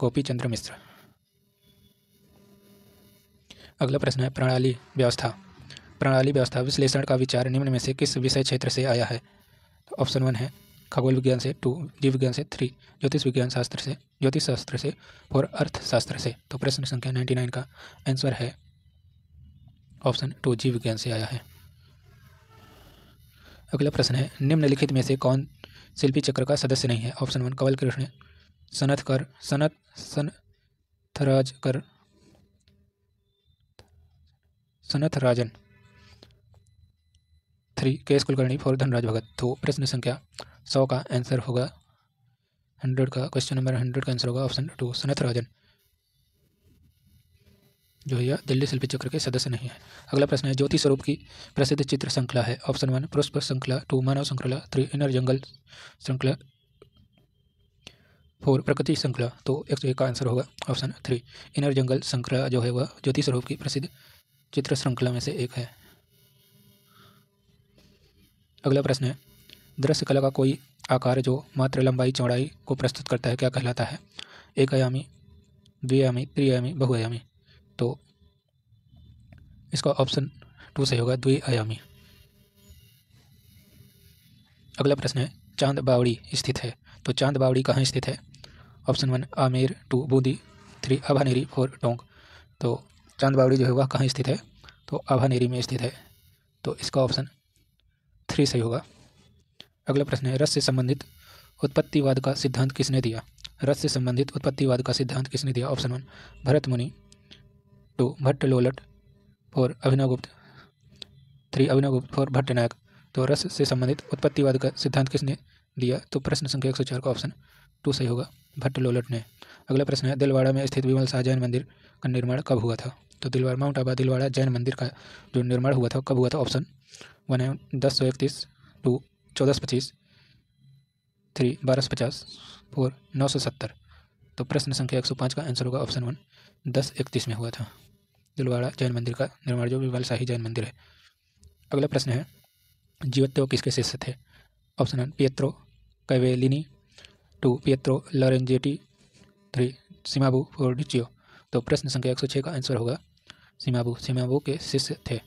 गोपी चंद्र मिश्रा अगला प्रश्न है प्रणाली व्यवस्था प्रणाली व्यवस्था विश्लेषण का विचार निम्न में से किस विषय क्षेत्र से आया है तो ऑप्शन वन है खगोल विज्ञान से टू जीव विज्ञान से थ्री ज्योतिष विज्ञान शास्त्र से ज्योतिष शास्त्र से और अर्थशास्त्र से तो प्रश्न संख्या नाइन्टी नाइन का आंसर है ऑप्शन टू जीव विज्ञान से आया है अगला प्रश्न है निम्नलिखित में से कौन शिल्पी चक्र का सदस्य नहीं है ऑप्शन वन कवल कृष्ण कर सनत सन थराज कर Sanath Rajan three K S Kulkarni four Dhanraj Bhagat तो प्रश्न संख्या सौ का आंसर होगा हंड्रेड का क्वेश्चन नंबर हंड्रेड का आंसर होगा ऑप्शन टू सनत राजन जो है दिल्ली शिल्पी चक्र के सदस्य नहीं है अगला प्रश्न है ज्योति स्वरूप की प्रसिद्ध चित्र श्रृंखला है ऑप्शन वन पुष्प श्रृंखला टू मानव श्रृंखला थ्री इनर जंगल श्रृंखला फोर प्रकृति श्रृंखला तो एक सौ एक का आंसर होगा ऑप्शन थ्री इनर जंगल श्रृंखला जो है वह ज्योति स्वरूप की प्रसिद्ध चित्र श्रृंखला में से एक है अगला प्रश्न है दृश्य कला का कोई आकार जो मात्र लंबाई चौड़ाई को प्रस्तुत करता है क्या कहलाता है एक आयामी द्वियामी त्रियामी बहुआयामी तो इसका ऑप्शन टू सही होगा द्विआयामी अगला प्रश्न है चांद बावड़ी स्थित है तो चांद बावड़ी कहाँ स्थित है option one Amer two Bundi three Abhaneri four Tonk तो चांद बावड़ी जो है वह कहाँ स्थित है तो अभानेरी में स्थित है तो इसका ऑप्शन थ्री सही होगा अगला प्रश्न है रस से संबंधित उत्पत्तिवाद का सिद्धांत किसने दिया रस से संबंधित उत्पत्तिवाद का सिद्धांत किसने दिया option one Bharat Muni two Bhatta Lollata four Abhinav Gupta three अभिनव गुप्त फोर भट्ट नायक तो रस से संबंधित उत्पत्तिवाद का सिद्धांत किसने दिया तो प्रश्न संख्या एक सौ चार का ऑप्शन टू सही होगा भट्ट लोलट ने अगला प्रश्न है दिलवाड़ा में स्थित विमल शाह जैन मंदिर का निर्माण कब हुआ था तो दिलवाड़ा माउंट आबा दिलवाड़ा जैन मंदिर का जो निर्माण हुआ था कब हुआ था ऑप्शन वन है दस सौ तो इकतीस टू चौदह सौ पच्चीस थ्री बारह सौ पचास फोर नौ सौ सत्तर तो प्रश्न संख्या एक सौ पाँच का आंसर होगा ऑप्शन वन दस इकतीस में हुआ था दिलवाड़ा जैन मंदिर का निर्माण जो भी शाही जैन मंदिर है अगला प्रश्न है जीवत्यो किसके शिष्य थे option one Pietro Cavallini two Pietro Lorenzetti three Cimabue four Duccio तो प्रश्न संख्या एक सौ छः का आंसर होगा सीमाबू सीमाबू के शिष्य थे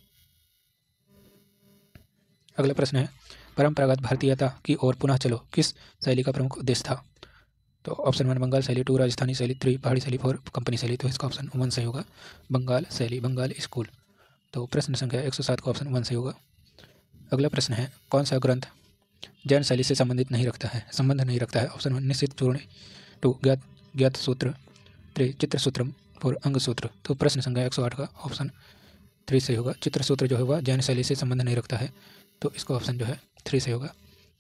अगला प्रश्न है परंपरागत भारतीयता की ओर पुनः चलो किस शैली का प्रमुख उद्देश्य था तो ऑप्शन वन बंगाल शैली टू राजस्थानी शैली थ्री पहाड़ी शैली फोर कंपनी शैली तो इसका ऑप्शन वन सही होगा बंगाल शैली बंगाल स्कूल तो प्रश्न संख्या एक सौ सात का ऑप्शन वन सही होगा अगला प्रश्न है कौन सा ग्रंथ जैन शैली से संबंधित नहीं रखता है संबंध नहीं रखता है ऑप्शन वन निश्चित चूर्ण टू ज्ञात ज्ञात सूत्र थ्री चित्र सूत्र फोर अंग सूत्र तो प्रश्न संख्या एक सौ आठ का ऑप्शन थ्री सही होगा चित्र सूत्र जो होगा जैन शैली से संबंध नहीं रखता है तो इसका ऑप्शन जो है थ्री से होगा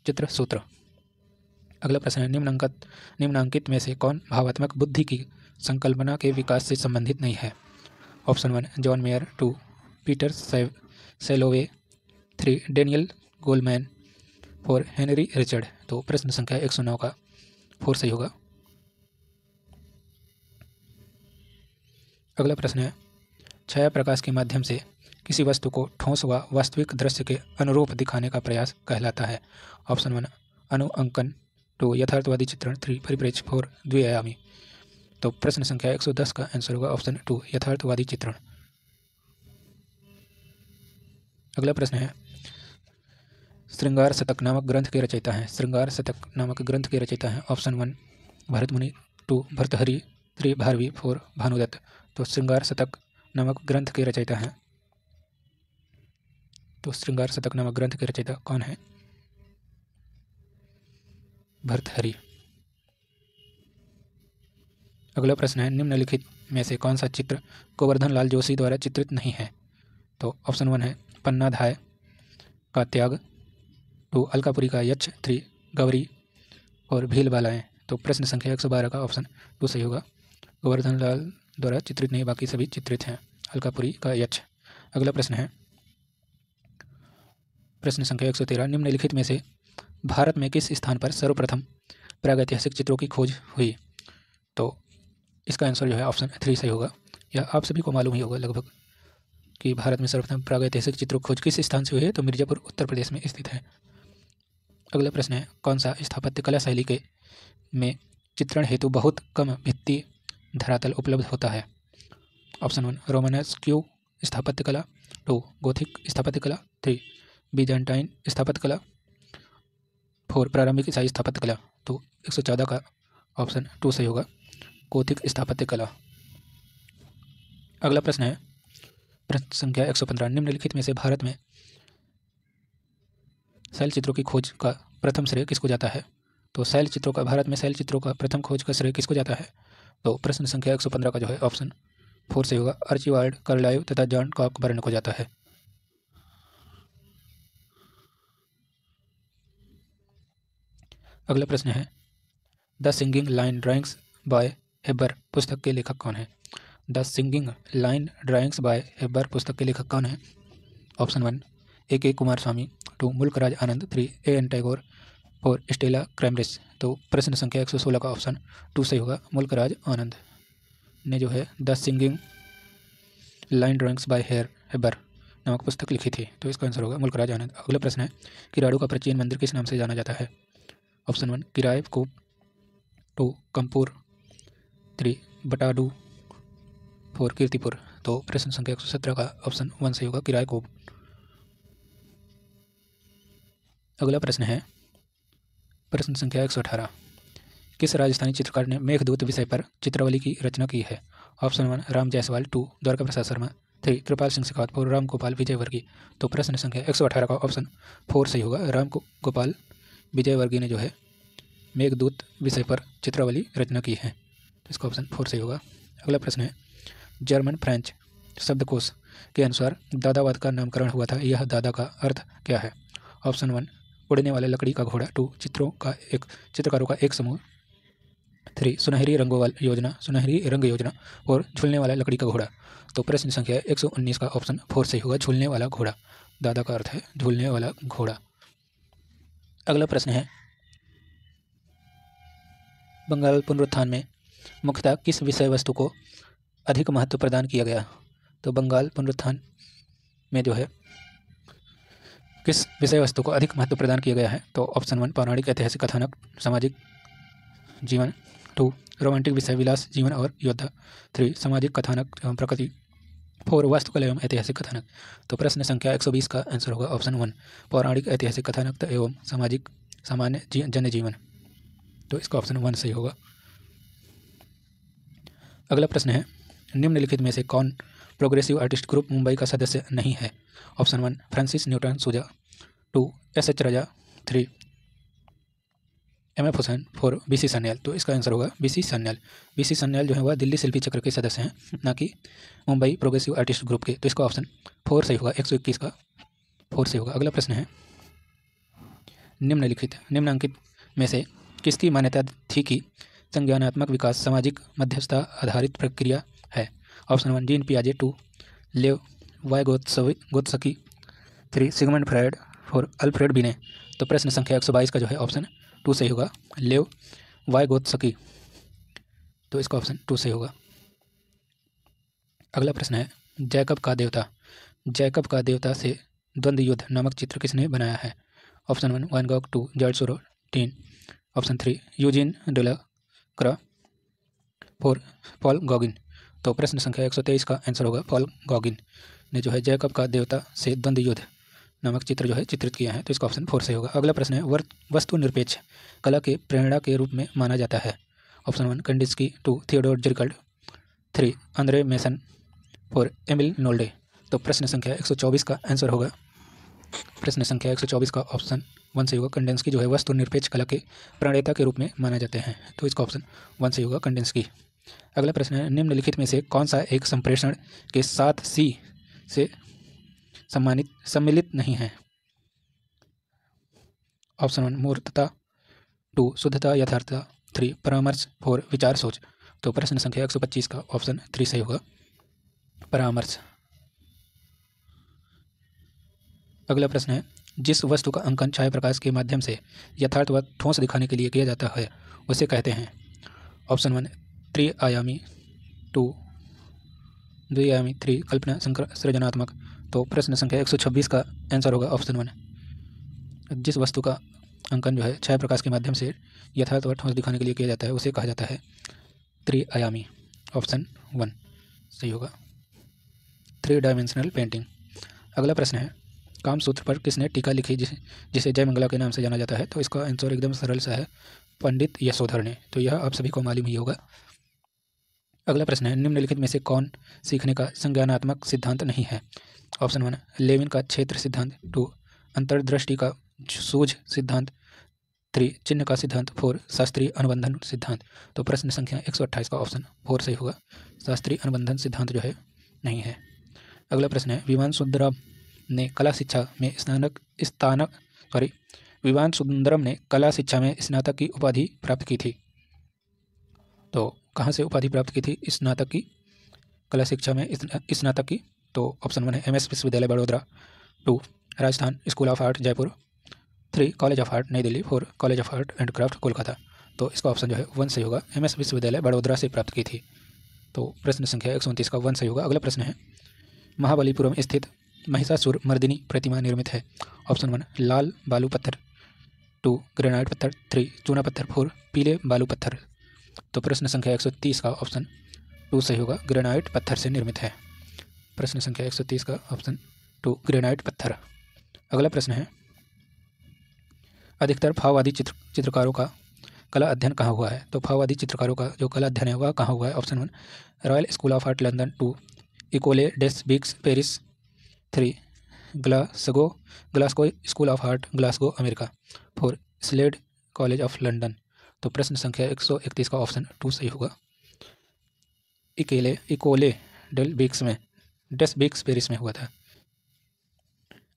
चित्र सूत्र अगला प्रश्न है निम्नांकित निम्नांकित में से कौन भावात्मक बुद्धि की संकल्पना के विकास से संबंधित नहीं है option one John Mayer two Peter Salovey three Daniel Goleman four Henry Richard तो प्रश्न संख्या एक सौ नौ का फोर सही होगा अगला प्रश्न है छाया प्रकाश के माध्यम से किसी वस्तु को ठोस व वास्तविक दृश्य के अनुरूप दिखाने का प्रयास कहलाता है ऑप्शन वन अनुअंकन टू यथार्थवादी चित्रण थ्री परिप्रेक्ष फोर द्वियामी तो प्रश्न संख्या 110 का आंसर होगा ऑप्शन टू यथार्थवादी चित्रण अगला प्रश्न है श्रृंगार शतक नामक ग्रंथ के रचयिता है श्रृंगार शतक नामक ग्रंथ के रचयिता है option one Bharat Muni two Bhartrihari three Bharavi four Bhanudatta तो श्रृंगार शतक नामक ग्रंथ के रचयिता हैं तो श्रृंगार शतक नामक ग्रंथ के रचयिता कौन है भर्तहरि अगला प्रश्न है निम्नलिखित में से कौन सा चित्र गोवर्धन लाल जोशी द्वारा चित्रित नहीं है तो ऑप्शन वन है पन्ना धाय का त्याग टू अलकापुरी का यक्ष थ्री गौरी और भील बालाएँ तो प्रश्न संख्या एक सौ बारह का ऑप्शन टू सही होगा गोवर्धन लाल द्वारा चित्रित नहीं बाकी सभी चित्रित हैं अलकापुरी का यक्ष अगला प्रश्न है प्रश्न संख्या एक सौ तेरह निम्नलिखित में से भारत में किस स्थान पर सर्वप्रथम प्रागैतिहासिक चित्रों की खोज हुई तो इसका आंसर जो है ऑप्शन थ्री सही होगा या आप सभी को मालूम ही होगा लगभग कि भारत में सर्वप्रथम प्रागैतिहासिक चित्रों खोज किस स्थान से हुई है तो मिर्ज़ापुर उत्तर प्रदेश में स्थित है अगला प्रश्न है कौन सा स्थापत्य कला शैली के में चित्रण हेतु बहुत कम भित्ति धरातल उपलब्ध होता है ऑप्शन वन रोमनस क्यू स्थापत्य कला टू गोथिक स्थापत्य कला थ्री बीजेंटाइन स्थापत्य कला फोर प्रारंभिक ईसाई स्थापत्य कला तो एक सौ चौदह का ऑप्शन टू सही होगा कोथिक स्थापत्य कला अगला प्रश्न है प्रश्न संख्या एक सौ पंद्रह निम्नलिखित में से भारत में शैल चित्रों की खोज का प्रथम श्रेय किसको जाता है तो शैल चित्रों का भारत में शैल चित्रों का प्रथम खोज का श्रेय किसको जाता है तो प्रश्न संख्या एक सौ पंद्रह का जो है ऑप्शन फोर से होगा अर्चिवार्ड वार्ड तथा जॉन बर्न को जाता है अगला प्रश्न है the singing line drawings by Hebbar पुस्तक के लेखक कौन है the singing line drawings by Hebbar पुस्तक के लेखक कौन है option one A K Coomaraswamy two Mulkraj Anand three A N Tagore four Stella Kramrisch तो प्रश्न संख्या एक सौ सोलह का ऑप्शन टू सही होगा मुल्कराज आनंद ने जो है the singing line drawings by hair Hebbar नामक पुस्तक लिखी थी तो इसका आंसर होगा मुल्कराज आनंद अगला प्रश्न है किराड़ू का प्राचीन मंदिर किस नाम से जाना जाता है ऑप्शन वन किराए को टू कमपुर थ्री बटाडू फोर कीर्तिपुर तो प्रश्न संख्या एक सौ सत्रह का ऑप्शन वन से होगा किराए को अगला प्रश्न है प्रश्न संख्या एक सौ अठारह किस राजस्थानी चित्रकार ने मेघदूत विषय पर चित्रावली की रचना की है option one Ram Jaiswal two Dwarka Prasad Sharma three Kripal Singh Shekhawat four Ram Gopal Vijayvargiya तो प्रश्न संख्या एक सौ अठारह का ऑप्शन फोर सही होगा राम गोपाल विजय वर्गीय ने जो है मेघदूत विषय पर चित्रावली रचना की है तो इसका ऑप्शन फोर सही होगा अगला प्रश्न है जर्मन फ्रेंच शब्दकोश के अनुसार दादावाद का नामकरण हुआ था यह दादा का अर्थ क्या है ऑप्शन वन उड़ने वाले लकड़ी का घोड़ा टू चित्रों का एक चित्रकारों का एक समूह थ्री सुनहरी रंगों वाली योजना सुनहरी रंग योजना और झूलने वाला लकड़ी का घोड़ा तो प्रश्न संख्या एक सौ उन्नीस का ऑप्शन फोर सही होगा झूलने वाला घोड़ा दादा का अर्थ है झूलने वाला घोड़ा अगला प्रश्न है बंगाल पुनरुत्थान में मुख्यतः किस विषय वस्तु को अधिक महत्व प्रदान किया गया तो बंगाल पुनरुत्थान में जो है किस विषय वस्तु को अधिक महत्व प्रदान किया गया है तो ऑप्शन वन पौराणिक ऐतिहासिक कथानक सामाजिक जीवन टू रोमांटिक विषय विलास जीवन और योद्धा थ्री सामाजिक कथानक एवं प्रकृति फोर वास्तुकल एवं ऐतिहासिक कथानक तो प्रश्न संख्या 120 का आंसर होगा ऑप्शन वन पौराणिक ऐतिहासिक कथानक एवं सामाजिक सामान्य जनजीवन तो इसका ऑप्शन वन सही होगा अगला प्रश्न है निम्नलिखित में से कौन प्रोग्रेसिव आर्टिस्ट ग्रुप मुंबई का सदस्य नहीं है option one Francis Newton Souza two S H Raza three M F Husain four B C Sanyal तो इसका आंसर होगा B C Sanyal B C Sanyal जो है वह दिल्ली शिल्पी चक्र के सदस्य हैं ना कि मुंबई प्रोग्रेसिव आर्टिस्ट ग्रुप के तो इसका ऑप्शन फोर सही होगा एक सौ इक्कीस का फोर सही होगा अगला प्रश्न है निम्नलिखित निम्नांकित में से किसकी मान्यता थी कि संज्ञानात्मक विकास सामाजिक मध्यस्थता आधारित प्रक्रिया है ऑप्शन वन जीन पियाजे two Lev Vygotsky Vygotsky three Sigmund Freud four Alfred Binet तो प्रश्न संख्या एक सौ बाईस का जो है ऑप्शन टू सही होगा लेव वाई गोद सकी तो इसका ऑप्शन टू सही होगा अगला प्रश्न है जैकब का देवता जैकब का देवता से द्वंद्व युद्ध नामक चित्र किसने बनाया है option one van Gogh two George Seurat टीन ऑप्शन थ्री यूजिन डुला फोर पॉल गॉगिन तो प्रश्न संख्या एक सौ तेईस का आंसर होगा पॉल गॉगिन ने जो है जैकब का देवता से द्वंद्व युद्ध नामक चित्र जो है चित्रित किया है तो इसका ऑप्शन फोर से होगा अगला प्रश्न है वर्त वस्तु निरपेक्ष कला के प्रेरणा के रूप में माना जाता है option one Kandinsky two Theodore Gericault three Andre Masson four Emil Nolde तो प्रश्न संख्या एक का आंसर होगा प्रश्न संख्या एक का ऑप्शन वन से होगा कंडेंसकी जो है वस्तु निरपेक्ष कला के प्रणेता के रूप में माना जाते हैं तो इसका ऑप्शन वन से होगा कंडेंसकी अगला प्रश्न है निम्नलिखित में से कौन सा एक संप्रेषण के साथ सी से सम्मानित सम्मिलित नहीं है ऑप्शन वन मूर्तता टू शुद्धता यथार्थता थ्री परामर्श फोर विचार सोच तो प्रश्न संख्या एक सौ पच्चीस का ऑप्शन थ्री सही होगा परामर्श अगला प्रश्न है जिस वस्तु का अंकन छाया प्रकाश के माध्यम से यथार्थ व ठोस दिखाने के लिए किया जाता है उसे कहते हैं ऑप्शन वन त्रिआयामी टू द्विआयामी थ्री कल्पना सृजनात्मक तो प्रश्न संख्या 126 का आंसर होगा ऑप्शन वन जिस वस्तु का अंकन जो है छाया प्रकाश के माध्यम से यथार्थ और ठोस दिखाने के लिए किया जाता है उसे कहा जाता है त्रिआयामी ऑप्शन वन सही होगा थ्री डायमेंशनल पेंटिंग अगला प्रश्न है काम सूत्र पर किसने टीका लिखी जिस, जिसे जयमंगला के नाम से जाना जाता है तो इसका आंसर एकदम सरल सा है पंडित यशोधर ने तो यह आप सभी को मालूम ही होगा अगला प्रश्न है निम्नलिखित में से कौन सीखने का संज्ञानात्मक सिद्धांत नहीं है ऑप्शन वन लेविन का क्षेत्र सिद्धांत टू अंतर्दृष्टि का सूझ सिद्धांत थ्री चिन्ह का सिद्धांत फोर शास्त्रीय अनुबंधन सिद्धांत तो प्रश्न संख्या एक का ऑप्शन फोर सही होगा शास्त्रीय अनुबंधन सिद्धांत जो है नहीं है अगला प्रश्न है विमान सुंदरम ने कला शिक्षा में स्नानक स्थानक सॉरी विमान सुंदरम ने कला शिक्षा में स्नातक की उपाधि प्राप्त की थी तो कहाँ से उपाधि प्राप्त की थी स्नातक की कला शिक्षा में स्नातक की तो ऑप्शन वन है एम एस विश्वविद्यालय बड़ोदरा two Rajasthan School of Art Jaipur three College of Art New Delhi four College of Art and Craft Kolkata तो इसका ऑप्शन जो है वन सही होगा एम एस विश्वविद्यालय बड़ोदरा से प्राप्त की थी तो प्रश्न संख्या एक का वन सही होगा अगला प्रश्न है महाबलीपुरम स्थित महिषासुर मर्दिनी प्रतिमा निर्मित है ऑप्शन वन लाल बालू पत्थर टू ग्रेनाइट पत्थर थ्री चूना पत्थर फोर पीले बालू पत्थर तो प्रश्न संख्या 130 का ऑप्शन टू सही होगा ग्रेनाइट पत्थर से निर्मित है प्रश्न संख्या 130 का ऑप्शन टू ग्रेनाइट पत्थर अगला प्रश्न है अधिकतर भाववादी चित्र चित्रकारों का कला अध्ययन कहाँ हुआ है तो भाववादी चित्रकारों का जो कला अध्ययन है वह कहाँ हुआ है option one Royal School of Art London two Ecole des Beaux Paris three Glasgow Glasgow School of Art Glasgow America four Slade College of London तो प्रश्न संख्या इकतीस का ऑप्शन टू सही होगा इकेले इकोले डेल बिक्स में डेस बिक्स पेरिस में हुआ था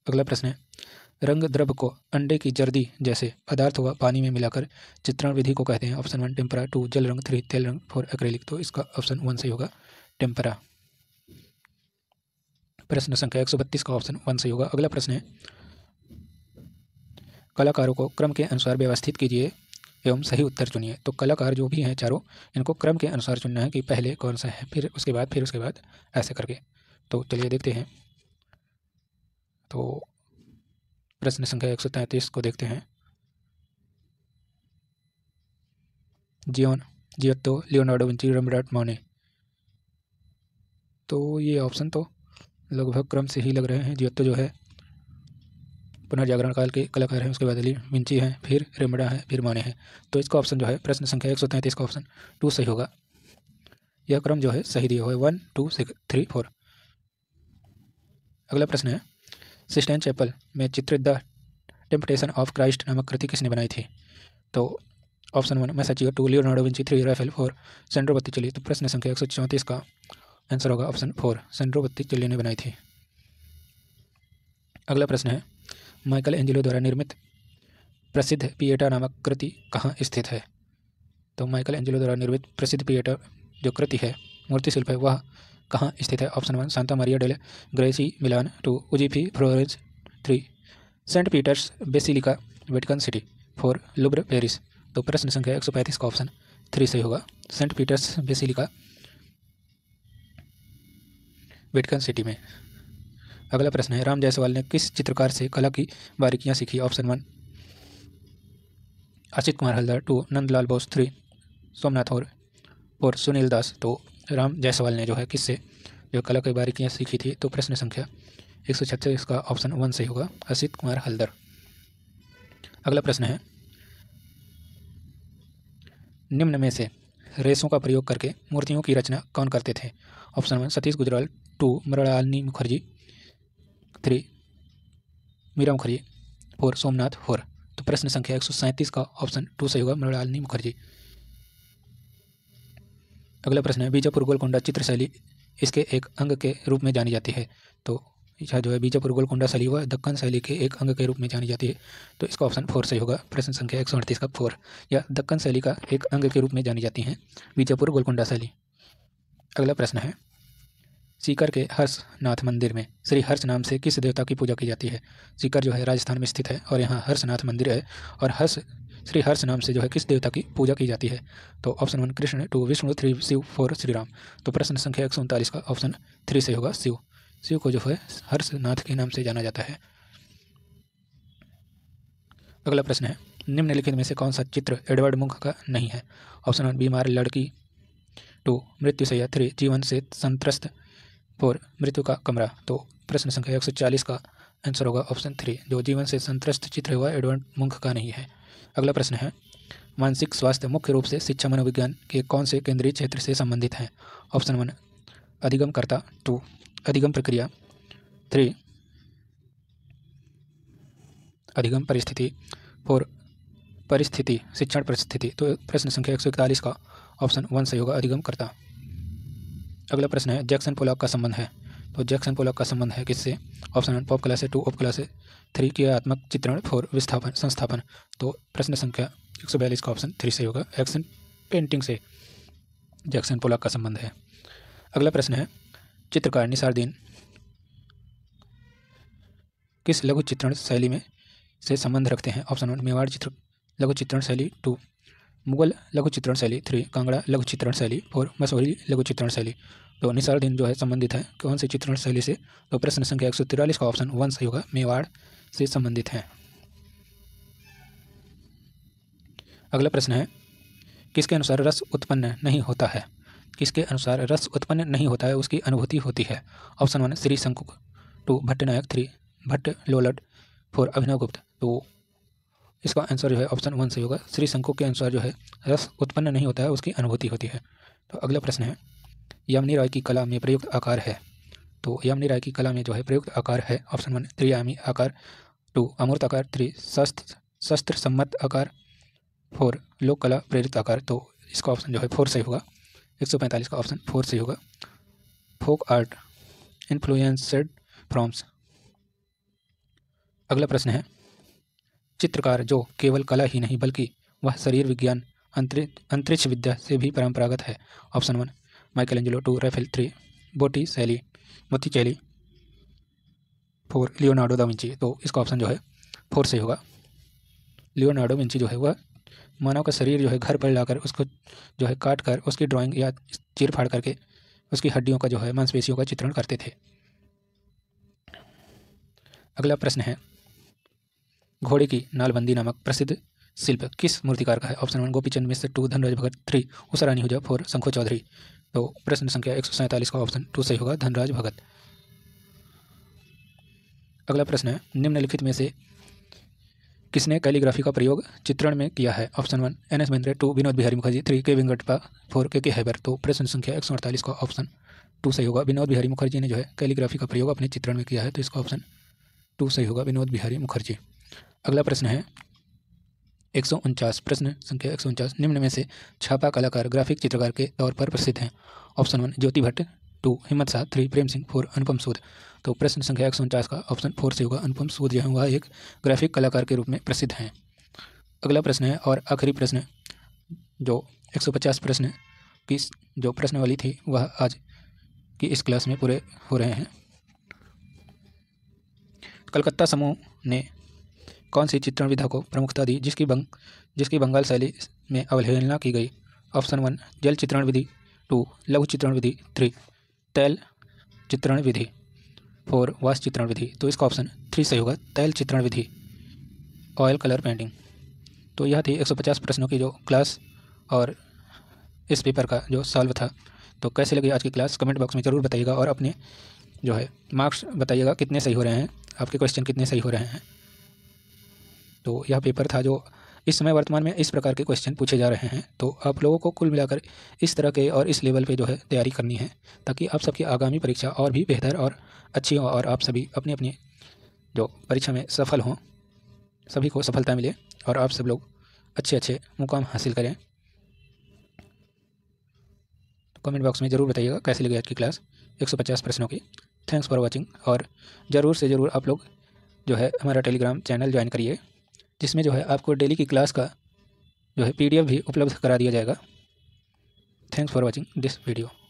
अगला प्रश्न है रंग द्रव को अंडे की जर्दी जैसे पदार्थ व पानी में मिलाकर चित्रण विधि को कहते हैं ऑप्शन वन टेम्परा टू जल रंग थ्री तेल रंग फोर एक्रेलिक तो इसका ऑप्शन वन सही होगा टेम्परा प्रश्न संख्या एक सौ बत्तीस का ऑप्शन वन सही होगा अगला प्रश्न है कलाकारों को क्रम के अनुसार व्यवस्थित कीजिए एवं सही उत्तर चुनिए तो कलाकार जो भी हैं चारों इनको क्रम के अनुसार चुनना है कि पहले कौन सा है फिर उसके बाद फिर उसके बाद ऐसे करके तो चलिए देखते हैं तो प्रश्न संख्या एक सौ तैंतीस को देखते हैं जियोन Giotto Leonardo Vinci Rembrandt Monet तो ये ऑप्शन तो लगभग क्रम से ही लग रहे हैं जियतो जो है पुनर्जागरण काल के कलाकार हैं उसके बाद अली विंची हैं फिर रेमडा है फिर माने हैं तो इसका ऑप्शन जो है प्रश्न संख्या एक सौ तैंतीस का ऑप्शन टू सही होगा यह क्रम जो है सही दिया हुआ है one two six three four अगला प्रश्न है सिस्टेन चैपल में चित्रित द टेम्पटेशन ऑफ क्राइस्ट नामक कृति किसने बनाई थी तो option one Masaccio two Leonardo Vinci three Raphael four Sandro चली तो प्रश्न संख्या एक का आंसर होगा ऑप्शन फोर सेंड्रो चली ने बनाई थी अगला प्रश्न है माइकल एंजिलो द्वारा निर्मित प्रसिद्ध पिएटा नामक कृति कहाँ स्थित है तो माइकल एंजिलो द्वारा निर्मित प्रसिद्ध पिएटा जो कृति है मूर्तिशिल्प है वह कहाँ स्थित है option one Santa Maria डेले Gracy Milan to उजीफी Florence three Saint Peter's Basilica Vatican city four लुब्र Paris तो प्रश्न संख्या एक सौ पैंतीस का ऑप्शन थ्री सही होगा Saint Peter's Basilica Vatican City में अगला प्रश्न है राम जायसवाल ने किस चित्रकार से कला की बारीकियाँ सीखी option one Achit Kumar Haldar two Nandlal Bose three Somnath और फोर सुनील दास तो राम जायसवाल ने जो है किससे जो कला की बारीकियाँ सीखी थी तो प्रश्न संख्या एक सौ छत्तीस का ऑप्शन वन सही होगा असित कुमार हल्दर अगला प्रश्न है निम्न में से रेसों का प्रयोग करके मूर्तियों की रचना कौन करते थे option one Satish Gujral two Mrinalini Mukherjee three Meera Mukherjee four Somnath four तो प्रश्न संख्या एक सौ सैंतीस का ऑप्शन टू सही होगा मृणालिनी मुखर्जी अगला प्रश्न है बीजापुर गोलकोंडा चित्रशैली इसके एक अंग के रूप में जानी जाती है तो यह जो है बीजापुर गोलकोंडा शैली व दक्कन शैली के एक अंग के रूप में जानी जाती है तो इसका ऑप्शन फोर सही होगा प्रश्न संख्या एक सौ अड़तीस का फोर या दक्कन शैली का एक अंग के रूप में जानी जाती है बीजापुर गोलकोंडा शैली अगला प्रश्न है सीकर के हर्षनाथ मंदिर में श्री हर्ष नाम से किस देवता की पूजा की जाती है सीकर जो है राजस्थान में स्थित है और यहाँ हर्षनाथ मंदिर है और हर्ष श्री हर्ष नाम से जो है किस देवता की पूजा की जाती है तो option one Krishna two Vishnu three Shiva four Shri Ram तो प्रश्न संख्या एक सौ उनतालीस का ऑप्शन थ्री से होगा शिव शिव को जो है हर्षनाथ के नाम से जाना जाता है अगला प्रश्न है निम्नलिखित में से कौन सा चित्र एडवर्ड मुख का नहीं है ऑप्शन वन बीमार लड़की टू मृत्यु या थ्री जीवन से संतरस्त फोर मृत्यु का कमरा तो प्रश्न संख्या एक सौ चालीस का आंसर होगा ऑप्शन थ्री जो जीवन से संतुष्ट चित्र हुआ एडवर्ड मुंख का नहीं है अगला प्रश्न है मानसिक स्वास्थ्य मुख्य रूप से शिक्षा मनोविज्ञान के कौन से केंद्रीय क्षेत्र से संबंधित हैं ऑप्शन वन अधिगमकर्ता टू अधिगम प्रक्रिया थ्री अधिगम परिस्थिति फोर परिस्थिति शिक्षण परिस्थिति तो प्रश्न संख्या एक सौ इकतालीस का ऑप्शन वन से होगा अधिगम करता अगला प्रश्न है जैक्सन पोलॉक का संबंध है तो जैक्सन पोलॉक का संबंध है किससे ऑप्शन वन पॉप क्लासे टू ऑप क्लासे थ्री क्रियात्मक चित्रण फोर विस्थापन संस्थापन तो प्रश्न संख्या एक सौ बयालीस का ऑप्शन थ्री से होगा एक्शन पेंटिंग से जैक्सन पोलॉक का संबंध है अगला प्रश्न है चित्रकार निसारदीन किस लघु चित्रण शैली में से संबंध रखते हैं ऑप्शन वन मेवाड़ चित्र लघु चित्रण शैली टू मुगल लघु चित्रण शैली थ्री कांगड़ा लघु चित्रण शैली फोर मसौरी लघु चित्रण शैली तो दिन जो है संबंधित है कौन सी चित्रण शैली से तो प्रश्न संख्या एक सौ तिरालीस का ऑप्शन वन सही होगा मेवाड़ से संबंधित है अगला प्रश्न है किसके अनुसार रस उत्पन्न नहीं होता है किसके अनुसार रस उत्पन्न नहीं होता है उसकी अनुभूति होती है option one Shri Shankuka two Bhatta Nayaka three Bhatta Lollata four Abhinav Gupta तो इसका आंसर जो है ऑप्शन वन से होगा श्री शंकु के अनुसार जो है रस उत्पन्न नहीं होता है उसकी अनुभूति होती है तो अगला प्रश्न है यमनी राय की कला में प्रयुक्त आकार है तो यमनी राय की कला में जो है प्रयुक्त आकार है ऑप्शन वन त्रियामी आकार टू अमूर्त आकार थ्री शस्त्र शस्त्र सम्मत आकार फोर लोक कला प्रेरित आकार तो इसका ऑप्शन जो है फोर से होगा एक सौ पैंतालीस का ऑप्शन फोर से होगा फोक आर्ट इन्फ्लुएंसड फ्रॉम्स अगला प्रश्न है चित्रकार जो केवल कला ही नहीं बल्कि वह शरीर विज्ञान अंतरिक्ष विद्या से भी परंपरागत है option one Michelangelo two Raphael three Botticelli Botticelli four Leonardo da Vinci तो इसका ऑप्शन जो है फोर से होगा लियोनार्डो विंची जो है वह मानव का शरीर जो है घर पर लाकर उसको जो है काट कर उसकी ड्राइंग या चीर फाड़ करके उसकी हड्डियों का जो है मांसपेशियों का चित्रण करते थे अगला प्रश्न है घोड़े की नालबंदी नामक प्रसिद्ध शिल्प किस मूर्तिकार का है option one Gopichand Mishra two Dhanraj Bhagat three Usha Rani हुजा four शंखो Chaudhary तो प्रश्न संख्या एक का ऑप्शन टू सही होगा धनराज भगत अगला प्रश्न है निम्नलिखित में से किसने कैलीग्राफी का प्रयोग चित्रण में किया है option one N S Bendre two Vinod Bihari Mukherjee three K Venkatappa four के के हैबर तो प्रश्न संख्या एक का ऑप्शन टू सही होगा विनोद बिहारी मुखर्जी ने जो है कैलीग्राफी का प्रयोग अपने चित्रण में किया है तो इसका ऑप्शन टू सही होगा विनोद बिहारी मुखर्जी अगला प्रश्न है एक प्रश्न संख्या एक निम्न में से छापा कलाकार ग्राफिक चित्रकार के तौर पर प्रसिद्ध हैं option one Jyoti Bhatt two Himmat Shah three Prem Singh four Anupam Sood तो प्रश्न संख्या एक सौ उनचास का ऑप्शन फोर से होगा अनुपम सूद यह हुआ एक ग्राफिक कलाकार के रूप में प्रसिद्ध हैं अगला प्रश्न है और आखिरी प्रश्न जो एक सौ पचास प्रश्न की जो प्रश्न वाली थी वह आज की इस क्लास में पूरे हो रहे हैं कलकत्ता समूह ने कौन सी चित्रण विधा को प्रमुखता दी जिसकी बंग जिसकी बंगाल शैली में अवहेलना की गई ऑप्शन वन जल चित्रण विधि टू लघु चित्रण विधि थ्री तैल चित्रण विधि फोर वास चित्रण विधि तो इसका ऑप्शन थ्री सही होगा तैल चित्रण विधि ऑयल कलर पेंटिंग तो यह थी 150 प्रश्नों की जो क्लास और इस पेपर का जो सॉल्व था तो कैसे लगी आज की क्लास कमेंट बॉक्स में ज़रूर बताइएगा और अपने जो है मार्क्स बताइएगा कितने सही हो रहे हैं आपके क्वेश्चन कितने सही हो रहे हैं तो यह पेपर था जो इस समय वर्तमान में इस प्रकार के क्वेश्चन पूछे जा रहे हैं तो आप लोगों को कुल मिलाकर इस तरह के और इस लेवल पे जो है तैयारी करनी है ताकि आप सबकी आगामी परीक्षा और भी बेहतर और अच्छी हो और आप सभी अपनी अपनी जो परीक्षा में सफल हों सभी को सफलता मिले और आप सब लोग अच्छे अच्छे मुकाम हासिल करें तो कमेंट बॉक्स में ज़रूर बताइएगा कैसे लगे आज की क्लास एक प्रश्नों की थैंक्स फॉर वॉचिंग और ज़रूर से ज़रूर आप लोग जो है हमारा टेलीग्राम चैनल ज्वाइन करिए जिसमें जो है आपको डेली की क्लास का जो है पीडीएफ भी उपलब्ध करा दिया जाएगा thanks for watching this video